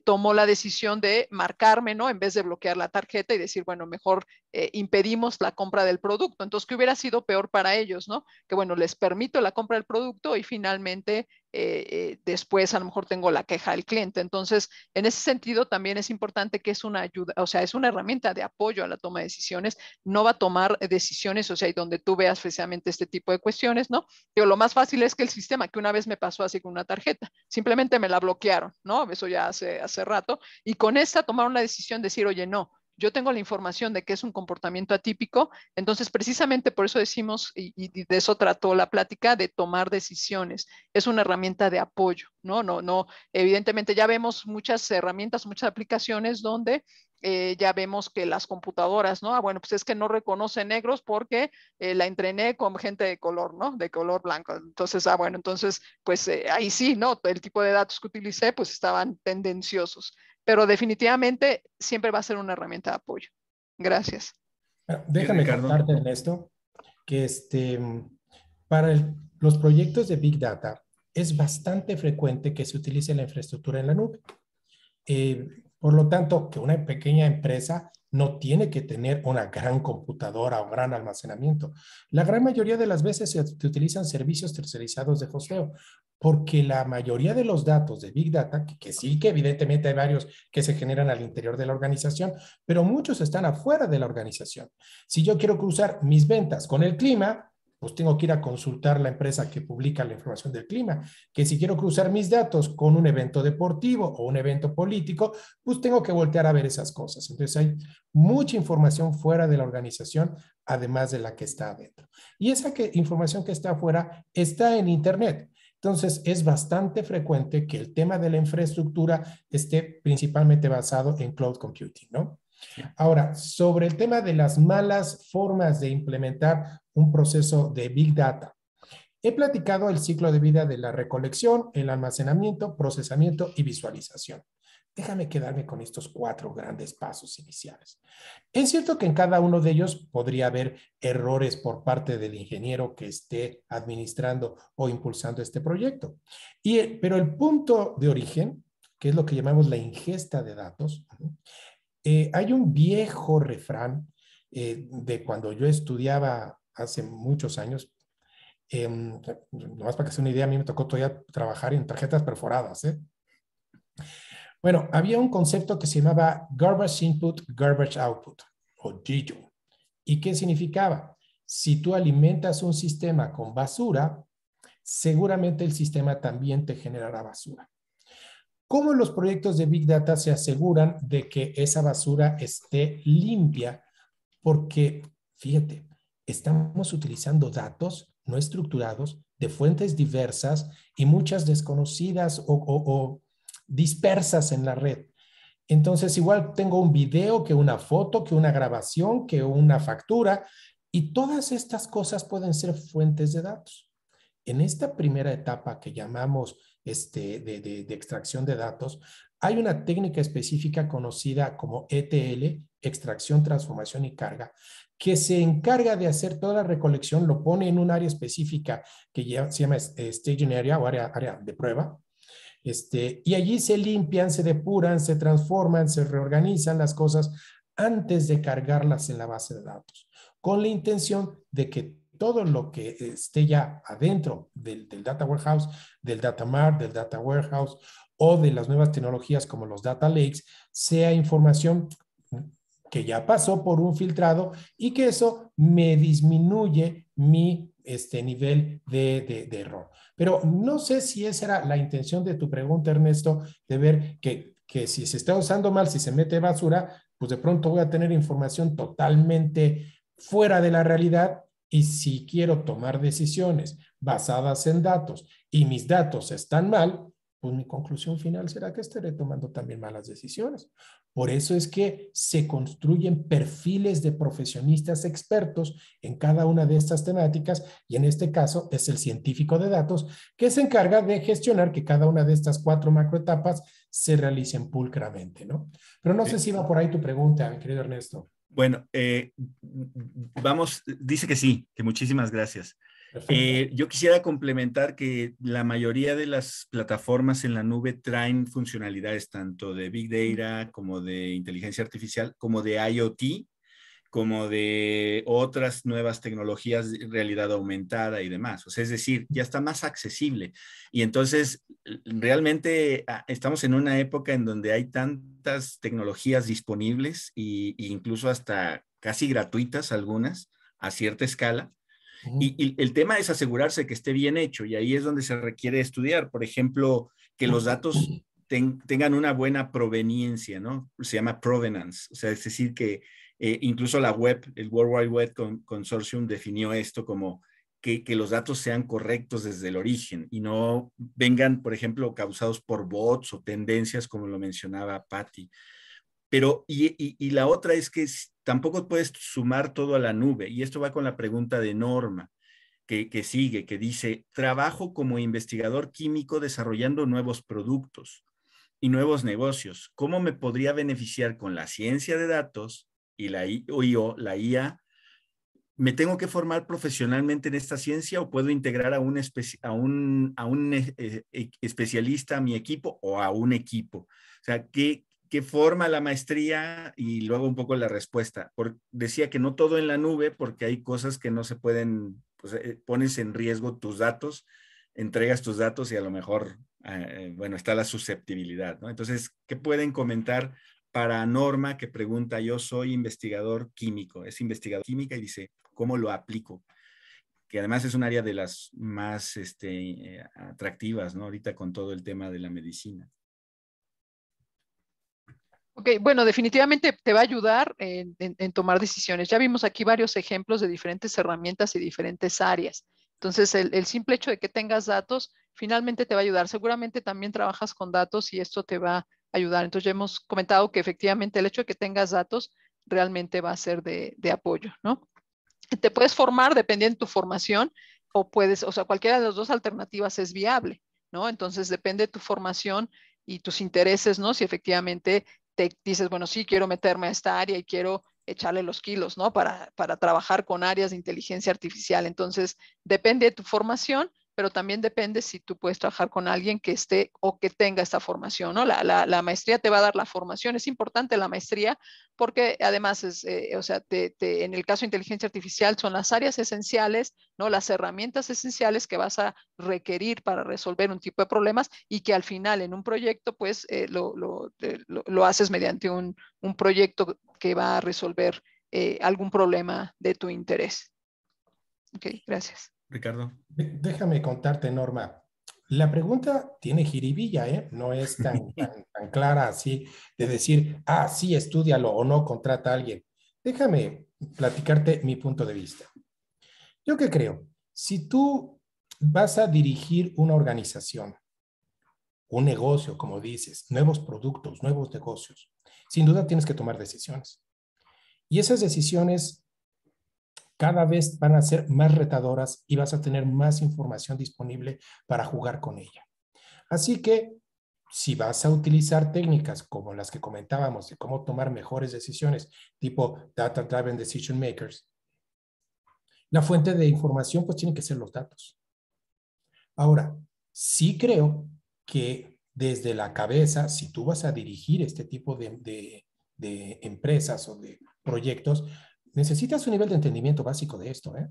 [SPEAKER 5] tomó la decisión de marcarme, ¿no? En vez de bloquear la tarjeta y decir, bueno, mejor impedimos la compra del producto. Entonces, ¿qué hubiera sido peor para ellos, ¿no? Que bueno, les permito la compra del producto y finalmente eh, eh, después a lo mejor tengo la queja del cliente. Entonces, en ese sentido también es importante que es una ayuda, o sea, es una herramienta de apoyo a la toma de decisiones, no va a tomar decisiones, o sea, y donde tú veas precisamente este tipo de cuestiones, ¿no? Pero lo más fácil es que el sistema, que una vez me pasó así con una tarjeta, simplemente me la bloquearon, ¿no? Eso ya hace, hace rato, y con esta tomaron la decisión de decir, oye, no, yo tengo la información de que es un comportamiento atípico, entonces precisamente por eso decimos, y, de eso trató la plática, de tomar decisiones. Es una herramienta de apoyo, ¿no? No, no, evidentemente ya vemos muchas herramientas, muchas aplicaciones donde eh, ya vemos que las computadoras, ¿no? Ah, bueno, pues es que no reconoce negros porque eh, la entrené con gente de color, ¿no? De color blanco. Entonces, ah, bueno, entonces, pues eh, ahí sí, ¿no? El tipo de datos que utilicé, pues estaban tendenciosos pero definitivamente siempre va a ser una herramienta de apoyo. Gracias.
[SPEAKER 4] Ah, déjame contarte, esto que este, para los proyectos de Big Data es bastante frecuente que se utilice la infraestructura en la nube. Eh, por lo tanto, que una pequeña empresa no tiene que tener una gran computadora o gran almacenamiento. La gran mayoría de las veces se utilizan servicios tercerizados de hosteo porque la mayoría de los datos de Big Data, que, que, sí que evidentemente hay varios que se generan al interior de la organización, pero muchos están afuera de la organización. Si yo quiero cruzar mis ventas con el clima, pues tengo que ir a consultar la empresa que publica la información del clima, que si quiero cruzar mis datos con un evento deportivo o un evento político, pues tengo que voltear a ver esas cosas. Entonces hay mucha información fuera de la organización, además de la que está adentro. Y esa información que está afuera está en Internet. Entonces, es bastante frecuente que el tema de la infraestructura esté principalmente basado en cloud computing, ¿no? Ahora, sobre el tema de las malas formas de implementar un proceso de Big Data. He platicado el ciclo de vida de la recolección, el almacenamiento, procesamiento y visualización. Déjame quedarme con estos cuatro grandes pasos iniciales. Es cierto que en cada uno de ellos podría haber errores por parte del ingeniero que esté administrando o impulsando este proyecto. Y, eh, pero el punto de origen, que es lo que llamamos la ingesta de datos, eh, hay un viejo refrán eh, de cuando yo estudiaba hace muchos años, em, nomás para que sea una idea, a mí me tocó todavía trabajar en tarjetas perforadas. ¿eh? Bueno, había un concepto que se llamaba garbage input, garbage output, o GIGO. ¿Y qué significaba? Si tú alimentas un sistema con basura, seguramente el sistema también te generará basura. ¿Cómo los proyectos de Big Data se aseguran de que esa basura esté limpia? Porque, fíjate, estamos utilizando datos no estructurados de fuentes diversas y muchas desconocidas o, dispersas en la red. Entonces, igual tengo un video que una foto, que una grabación, que una factura, y todas estas cosas pueden ser fuentes de datos. En esta primera etapa que llamamos este, de, de, extracción de datos, hay una técnica específica conocida como ETL, extracción, transformación y carga, que se encarga de hacer toda la recolección, lo pone en un área específica que ya se llama este, staging area o área, de prueba. Este, y allí se limpian, se depuran, se transforman, se reorganizan las cosas antes de cargarlas en la base de datos, con la intención de que todo lo que esté ya adentro del, data warehouse, del data mart, del data warehouse o de las nuevas tecnologías como los data lakes, sea información que ya pasó por un filtrado y que eso me disminuye mi este nivel de, error. Pero no sé si esa era la intención de tu pregunta, Ernesto, de ver que, que si se está usando mal, si se mete basura, pues de pronto voy a tener información totalmente fuera de la realidad y si quiero tomar decisiones basadas en datos y mis datos están mal, pues mi conclusión final será que estaré tomando también malas decisiones. Por eso es que se construyen perfiles de profesionistas expertos en cada una de estas temáticas y en este caso es el científico de datos que se encarga de gestionar que cada una de estas cuatro macroetapas se realicen pulcramente, ¿no? Pero no sé si va por ahí tu pregunta,
[SPEAKER 3] querido Ernesto. Bueno, eh, mm, mm, vamos, dice que sí, que muchísimas gracias. Eh, yo quisiera complementar que la mayoría de las plataformas en la nube traen funcionalidades tanto de Big Data como de inteligencia artificial, como de IoT, como de otras nuevas tecnologías, realidad aumentada y demás. O sea, es decir, ya está más accesible. Y entonces, realmente ah, estamos en una época en donde hay tantas tecnologías disponibles e incluso hasta casi gratuitas algunas a cierta escala. y, el tema es asegurarse que esté bien hecho y ahí es donde se requiere estudiar, por ejemplo, que los datos tengan una buena proveniencia, ¿no? Se llama provenance, o sea, es decir, que, eh, incluso la web, el World Wide Web Consortium definió esto como que, los datos sean correctos desde el origen y no vengan, por ejemplo, causados por bots o tendencias, como lo mencionaba Patty. Pero, y, la otra es que tampoco puedes sumar todo a la nube, y esto va con la pregunta de Norma. Que, que, sigue, que dice, trabajo como investigador químico desarrollando nuevos productos y nuevos negocios. ¿Cómo me podría beneficiar con la ciencia de datos y la, yo, la IA, ¿me tengo que formar profesionalmente en esta ciencia o puedo integrar a un, eh, eh, especialista a mi equipo o a un equipo? O sea, ¿qué, forma la maestría? Y luego un poco la respuesta. decía que no todo en la nube porque hay cosas que no se pueden, pues, eh, pones en riesgo tus datos, entregas tus datos y a lo mejor, bueno, está la susceptibilidad, ¿no? Entonces, ¿qué pueden comentar para Norma que pregunta, yo soy investigador químico, es investigador química y dice, ¿cómo lo aplico? Que además es un área de las más este, eh, atractivas, ¿no? Ahorita con todo el tema de la medicina.
[SPEAKER 5] Ok, bueno, definitivamente te va a ayudar en, tomar decisiones. Ya vimos aquí varios ejemplos de diferentes herramientas y diferentes áreas. Entonces, el, el, simple hecho de que tengas datos finalmente te va a ayudar. Seguramente también trabajas con datos y esto te va a ayudar. Entonces ya hemos comentado que efectivamente el hecho de que tengas datos realmente va a ser de, apoyo, ¿no? Te puedes formar dependiendo de tu formación o puedes, o sea, cualquiera de las dos alternativas es viable, ¿no? Entonces depende de tu formación y tus intereses, ¿no? Si efectivamente te dices, bueno, sí, quiero meterme a esta área y quiero echarle los kilos, ¿no? Para, para trabajar con áreas de inteligencia artificial. Entonces, depende de tu formación pero también depende si tú puedes trabajar con alguien que esté o que tenga esta formación, ¿no? La, maestría te va a dar la formación, es importante la maestría porque además eh, o sea, en el caso de inteligencia artificial son las áreas esenciales, ¿no? Las herramientas esenciales que vas a requerir para resolver un tipo de problemas y que al final en un proyecto pues eh, eh, lo, haces mediante un, un, proyecto que va a resolver algún problema de tu interés. Ok, gracias.
[SPEAKER 3] Ricardo. Déjame
[SPEAKER 4] contarte, Norma. La pregunta tiene jiribilla, ¿eh? No es tan, *laughs* tan, clara así de decir, ah, sí, estudialo o no, contrata a alguien. Déjame platicarte mi punto de vista. Yo qué creo, si tú vas a dirigir una organización, un negocio, como dices, nuevos productos, nuevos negocios, sin duda tienes que tomar decisiones. Y esas decisiones cada vez van a ser más retadoras y vas a tener más información disponible para jugar con ella. Así que si vas a utilizar técnicas como las que comentábamos de cómo tomar mejores decisiones, tipo Data Driven Decision Makers, la fuente de información pues tiene que ser los datos. Ahora, sí creo que desde la cabeza, si tú vas a dirigir este tipo de empresas o de proyectos, necesitas un nivel de entendimiento básico de esto, ¿eh?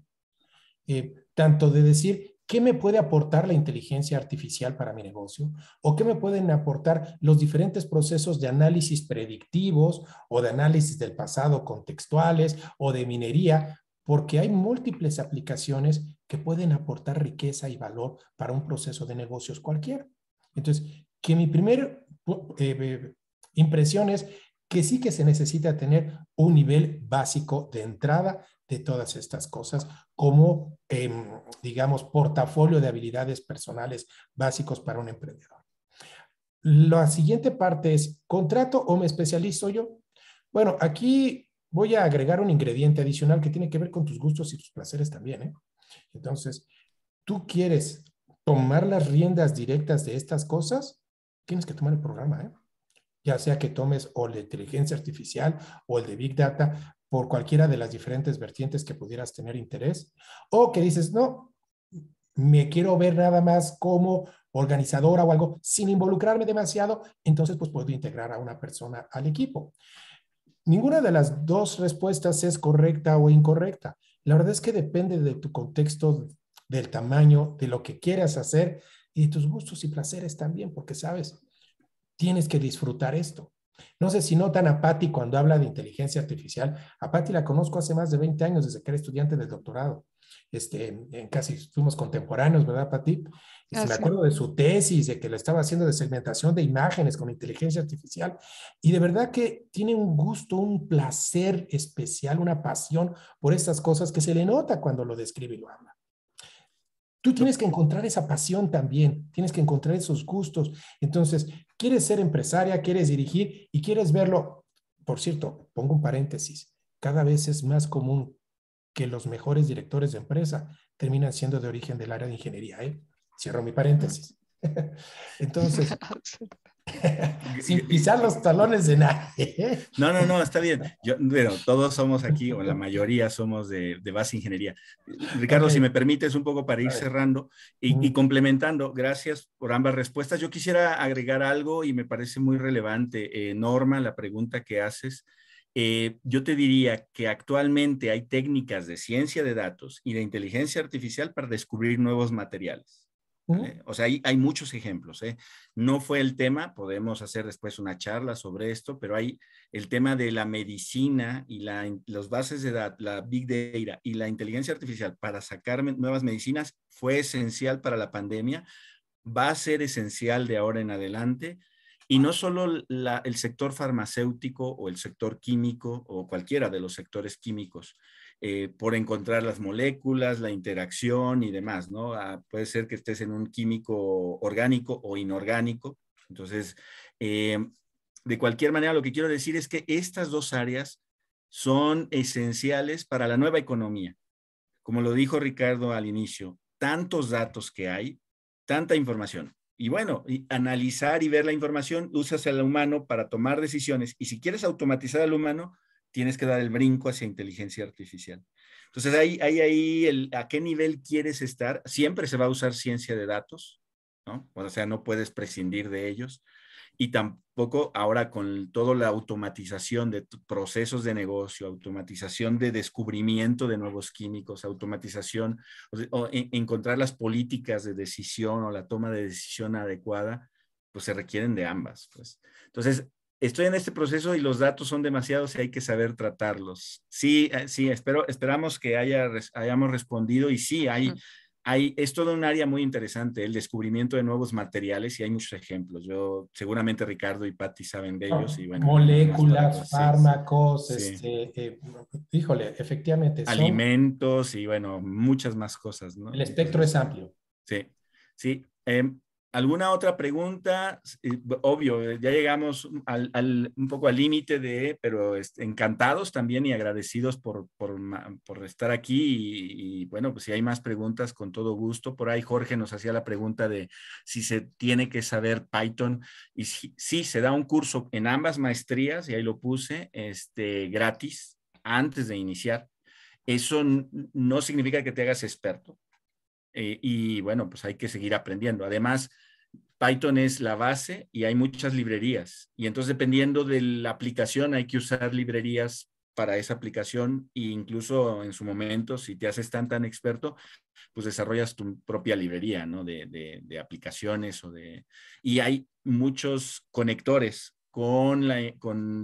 [SPEAKER 4] ¿eh? tanto de decir qué me puede aportar la inteligencia artificial para mi negocio o qué me pueden aportar los diferentes procesos de análisis predictivos o de análisis del pasado contextuales o de minería, porque hay múltiples aplicaciones que pueden aportar riqueza y valor para un proceso de negocios cualquiera. Entonces, que mi primera eh, eh, impresión es que sí que se necesita tener un nivel básico de entrada de todas estas cosas como, em, digamos, portafolio de habilidades personales básicos para un emprendedor. La siguiente parte es, ¿contrato o me especializo yo? Bueno, aquí voy a agregar un ingrediente adicional que tiene que ver con tus gustos y tus placeres también. ¿eh? Entonces, tú quieres tomar las riendas directas de estas cosas, tienes que tomar el programa. ¿eh? ya sea que tomes o la inteligencia artificial o el de Big Data, por cualquiera de las diferentes vertientes que pudieras tener interés, o que dices, no, me quiero ver nada más como organizadora o algo, sin involucrarme demasiado, entonces pues puedo integrar a una persona al equipo. Ninguna de las dos respuestas es correcta o incorrecta. La verdad es que depende de tu contexto, del tamaño, de lo que quieras hacer y tus gustos y placeres también, porque sabes, Tienes que disfrutar esto. No sé si notan a Patti cuando habla de inteligencia artificial. A Patti la conozco hace más de 20 años, desde que era estudiante del doctorado. Este, casi fuimos contemporáneos, ¿verdad, Pati?
[SPEAKER 3] me acuerdo de
[SPEAKER 4] su tesis, de que la estaba haciendo de segmentación de imágenes con inteligencia artificial. Y de verdad que tiene un gusto, un placer especial, una pasión por estas cosas que se le nota cuando lo describe y lo habla. Tú tienes que encontrar esa pasión también, tienes que encontrar esos gustos. Entonces, quieres ser empresaria, quieres dirigir y quieres verlo. Por cierto, pongo un paréntesis, cada vez es más común que los mejores directores de empresa terminan siendo de origen del área de ingeniería. ¿eh? Cierro mi paréntesis. *laughs* Entonces, *laughs*
[SPEAKER 3] *laughs* Sin
[SPEAKER 4] pisar los talones de nadie.
[SPEAKER 3] No, no, no, está bien. bueno, todos somos aquí, o la mayoría somos de, de base ingeniería. Ricardo, si me permites un poco para ir cerrando y, complementando, gracias por ambas respuestas. Yo quisiera agregar algo y me parece muy relevante, eh, Norma, la pregunta que haces. Eh, yo te diría que actualmente hay técnicas de ciencia de datos y de inteligencia artificial para descubrir nuevos materiales. O sea, hay, hay muchos ejemplos. ¿eh? No fue el tema, podemos hacer después una charla sobre esto, pero hay el tema de la medicina y la, los bases de datos, la big data y la inteligencia artificial para sacar nuevas medicinas fue esencial para la pandemia, va a ser esencial de ahora en adelante. Y no solo el sector farmacéutico o el sector químico o cualquiera de los sectores químicos, eh, por encontrar las moléculas, la interacción y demás, ¿no? Ah, puede ser que estés en un químico orgánico o inorgánico. Entonces, eh, de cualquier manera, lo que quiero decir es que estas dos áreas son esenciales para la nueva economía. Como lo dijo Ricardo al inicio, tantos datos que hay, tanta información. Y bueno, analizar y ver la información, usas al humano para tomar decisiones. Y si quieres automatizar al humano, tienes que dar el brinco hacia inteligencia artificial. Entonces, ahí, ahí, ahí el, a qué nivel quieres estar. Siempre se va a usar ciencia de datos, ¿no? O sea, no puedes prescindir de ellos. Y tampoco ahora con toda la automatización de procesos de negocio, automatización de descubrimiento de nuevos químicos, automatización, o, encontrar las políticas de decisión o la toma de decisión adecuada, pues se requieren de ambas. Pues. Entonces, estoy en este proceso y los datos son demasiados y hay que saber tratarlos. Sí, eh, sí, espero, esperamos que haya, hayamos respondido y sí, hay, hay, es todo un área muy interesante, el descubrimiento de nuevos materiales y hay muchos ejemplos. Yo seguramente Ricardo y Patti saben de ellos. Y bueno, Moléculas,
[SPEAKER 4] fármacos, este,
[SPEAKER 3] eh, híjole,
[SPEAKER 4] efectivamente.
[SPEAKER 3] Alimentos y bueno, muchas más cosas. ¿no? El espectro es amplio. Sí, sí. Em, ¿Alguna otra pregunta? Obvio, eh, ya llegamos un poco al límite de, pero este, encantados también y agradecidos por, estar aquí. Y, bueno, pues si hay más preguntas, con todo gusto. Por ahí Jorge nos hacía la pregunta de si se tiene que saber Python. Y si, se da un curso en ambas maestrías, y ahí lo puse, este, gratis, antes de iniciar. Eso no significa que te hagas experto eh, y bueno, pues hay que seguir aprendiendo. Además, Python es la base y hay muchas librerías. Y entonces, dependiendo de la aplicación, hay que usar librerías para esa aplicación e incluso en su momento, si te haces tan tan experto, pues desarrollas tu propia librería, De, aplicaciones o de... Y hay muchos conectores con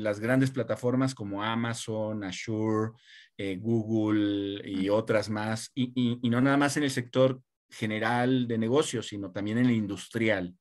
[SPEAKER 3] las grandes plataformas como Amazon, Azure, eh, Google y otras más, y, no nada más en el sector general de negocios, sino también en el industrial.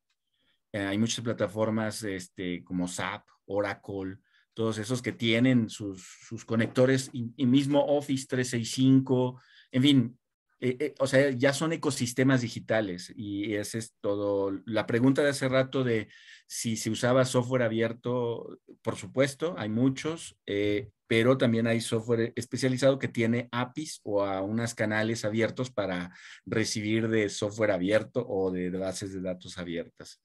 [SPEAKER 3] Eh, hay muchas plataformas este, como SAP, Oracle, todos esos que tienen sus, conectores y, y, mismo Office 365, en fin, eh, eh, o sea, ya son ecosistemas digitales y ese es todo. La pregunta de hace rato de si se usaba software abierto, por supuesto, hay muchos, eh, pero también hay software especializado que tiene APIs o a unos canales abiertos para recibir de software abierto o de bases de datos abiertas.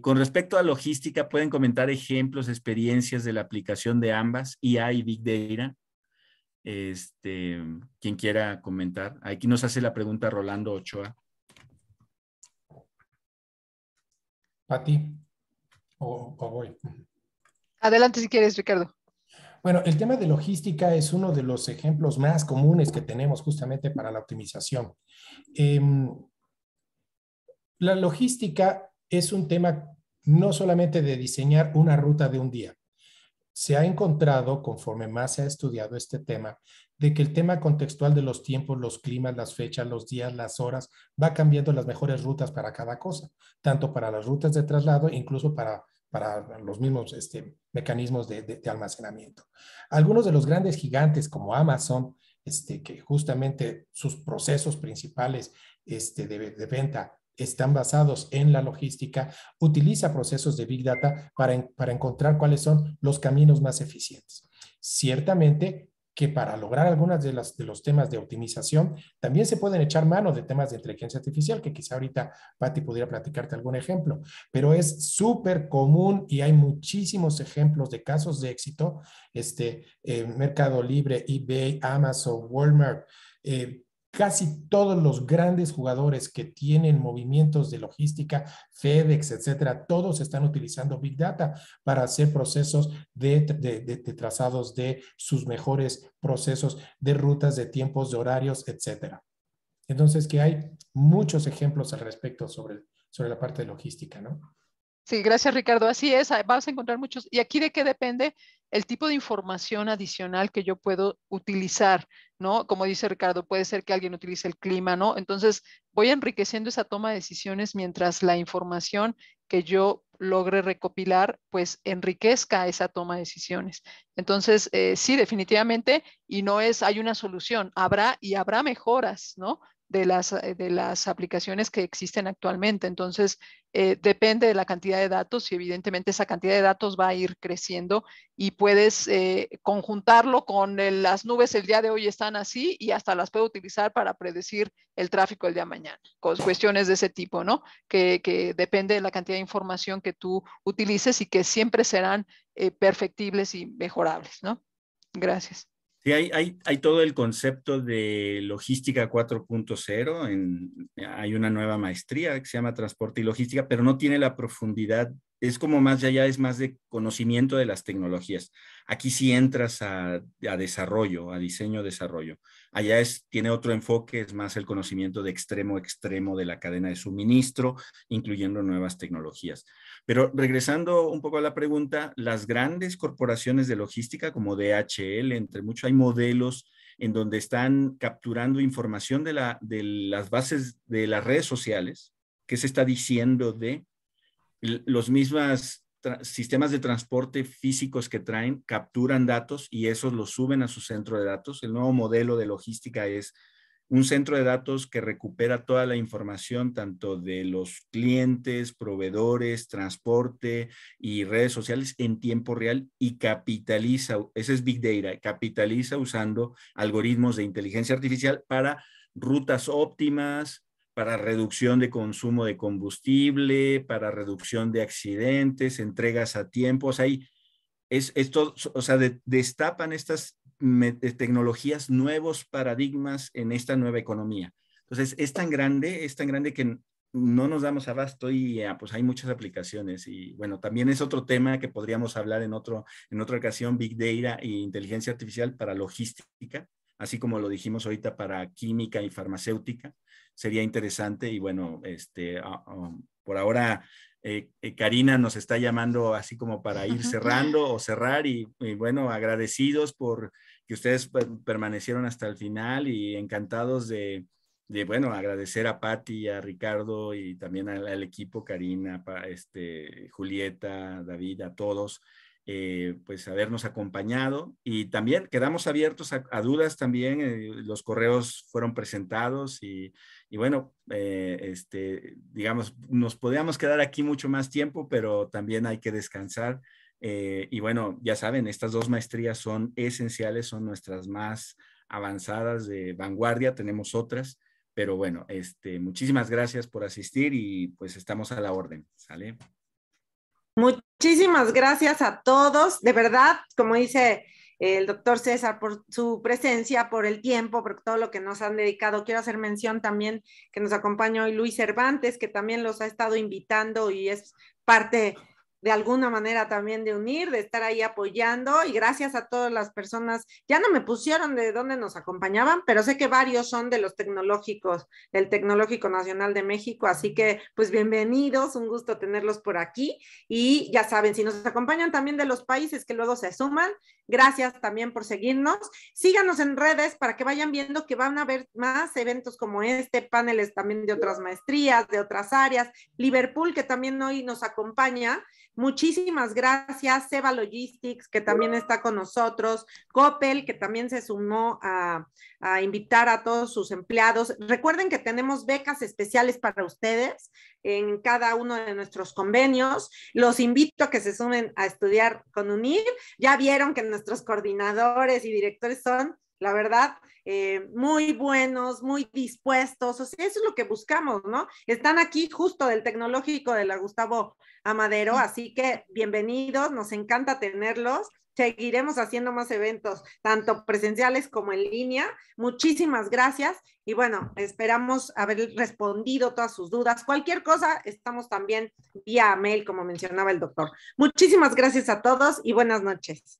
[SPEAKER 3] con respecto a logística, ¿pueden comentar ejemplos, experiencias de la aplicación de ambas, e IA y Big Data? Este, quien quiera comentar. Aquí nos hace la pregunta Rolando Ochoa.
[SPEAKER 4] Pati, o, o voy.
[SPEAKER 5] Adelante si quieres, Ricardo.
[SPEAKER 4] Bueno, el tema de logística es uno de los ejemplos más comunes que tenemos justamente para la optimización. Em, la logística es un tema no solamente de diseñar una ruta de un día, se ha encontrado, conforme más se ha estudiado este tema, de que el tema contextual de los tiempos, los climas, las fechas, los días, las horas, va cambiando las mejores rutas para cada cosa, tanto para las rutas de traslado, incluso para, para los mismos este, mecanismos de, almacenamiento. Algunos de los grandes gigantes como Amazon, este, que justamente sus procesos principales este, de venta están basados en la logística, utiliza procesos de Big Data para, encontrar cuáles son los caminos más eficientes. Ciertamente que para lograr algunos de, las, de los temas de optimización, también se pueden echar mano de temas de inteligencia artificial, que quizá ahorita Patti pudiera platicarte algún ejemplo, pero es súper común y hay muchísimos ejemplos de casos de éxito, este, eh, Mercado Libre, eBay, Amazon, Walmart, eh, casi todos los grandes jugadores que tienen movimientos de logística, FedEx, etcétera, todos están utilizando Big Data para hacer procesos de, trazados de sus mejores procesos de rutas, de tiempos, de horarios, etcétera. Entonces, que hay muchos ejemplos al respecto sobre, sobre la parte de logística, ¿no?
[SPEAKER 5] Sí, gracias Ricardo. Así es, ah, vas a encontrar muchos. ¿Y aquí de qué depende? El tipo de información adicional que yo puedo utilizar, ¿no? Como dice Ricardo, puede ser que alguien utilice el clima, ¿no? Entonces, voy enriqueciendo esa toma de decisiones mientras la información que yo logre recopilar, pues enriquezca esa toma de decisiones. Entonces, eh, sí, definitivamente, y no es, hay una solución, habrá y habrá mejoras, ¿no? de las, eh, de las aplicaciones que existen actualmente. Entonces, eh, depende de la cantidad de datos y evidentemente esa cantidad de datos va a ir creciendo y puedes eh, conjuntarlo con las nubes el día de hoy están así y hasta las puedo utilizar para predecir el tráfico el día de mañana, con cuestiones de ese tipo, ¿no? Que, depende de la cantidad de información que tú utilices y que siempre serán perfectibles y mejorables, ¿no? Gracias.
[SPEAKER 3] Sí, hay, todo el concepto de logística 4.0, hay una nueva maestría que se llama transporte y logística, pero no tiene la profundidad, es como más allá, es más de conocimiento de las tecnologías. Aquí sí entras a desarrollo, a diseño, desarrollo. Allá es, tiene otro enfoque, es más el conocimiento de extremo a extremo de la cadena de suministro, incluyendo nuevas tecnologías. Pero regresando un poco a la pregunta, las grandes corporaciones de logística como DHL, entre muchos, hay modelos en donde están capturando información de, la, de las bases de las redes sociales, que se está diciendo de los mismas sistemas de transporte físicos que traen, capturan datos y esos los suben a su centro de datos. El nuevo modelo de logística es un centro de datos que recupera toda la información, tanto de los clientes, proveedores, transporte y redes sociales en tiempo real y capitaliza, ese es Big Data, capitaliza usando algoritmos de inteligencia artificial para rutas óptimas, para reducción de consumo de combustible, para reducción de accidentes, entregas a tiempo. O ahí sea, es, esto, o sea, destapan estas eh, tecnologías, nuevos paradigmas en esta nueva economía. Entonces, es tan grande, es tan grande que no nos damos abasto y eh, pues hay muchas aplicaciones y bueno, también es otro tema que podríamos hablar en, otro, en otra ocasión, Big Data e inteligencia artificial para logística, así como lo dijimos ahorita para química y farmacéutica. Sería interesante y bueno, este, ah, ah, por ahora eh, eh, Karina nos está llamando así como para ir *laughs* cerrando o cerrar y, bueno, agradecidos por que ustedes permanecieron hasta el final y encantados de, bueno, agradecer a Patti, a Ricardo y también al, equipo, Karina, este, Julieta, David, a todos eh, pues habernos acompañado y también quedamos abiertos a, dudas también, eh, los correos fueron presentados y, bueno, eh, este, digamos, nos podíamos quedar aquí mucho más tiempo, pero también hay que descansar. y bueno, ya saben, estas dos maestrías son esenciales, son nuestras más avanzadas de vanguardia, tenemos otras, pero bueno, este, muchísimas gracias por asistir y pues estamos a la orden, ¿sale?
[SPEAKER 1] Muchísimas gracias a todos, de verdad, como dice el doctor César, por su presencia, por el tiempo, por todo lo que nos han dedicado. Quiero hacer mención también que nos acompaña hoy Luis Cervantes, que también los ha estado invitando y es parte de alguna manera también de unir, de estar ahí apoyando y gracias a todas las personas, ya no me pusieron de dónde nos acompañaban, pero sé que varios son de los tecnológicos, del Tecnológico Nacional de México, así que pues bienvenidos, un gusto tenerlos por aquí y ya saben, si nos acompañan también de los países que luego se suman, gracias también por seguirnos, síganos en redes para que vayan viendo que van a haber más eventos como este, paneles también de otras maestrías, de otras áreas, Liverpool que también hoy nos acompaña, Muchísimas gracias, Seba Logistics, que también está con nosotros, Coppel, que también se sumó a, a invitar a todos sus empleados. Recuerden que tenemos becas especiales para ustedes en cada uno de nuestros convenios. Los invito a que se sumen a estudiar con UNIR. Ya vieron que nuestros coordinadores y directores son la verdad, eh, muy buenos, muy dispuestos, o sea, eso es lo que buscamos, ¿no? Están aquí justo del tecnológico de la Gustavo Amadero, así que bienvenidos, nos encanta tenerlos. Seguiremos haciendo más eventos, tanto presenciales como en línea. Muchísimas gracias y bueno, esperamos haber respondido todas sus dudas. Cualquier cosa, estamos también vía mail, como mencionaba el doctor. Muchísimas gracias a todos y buenas noches.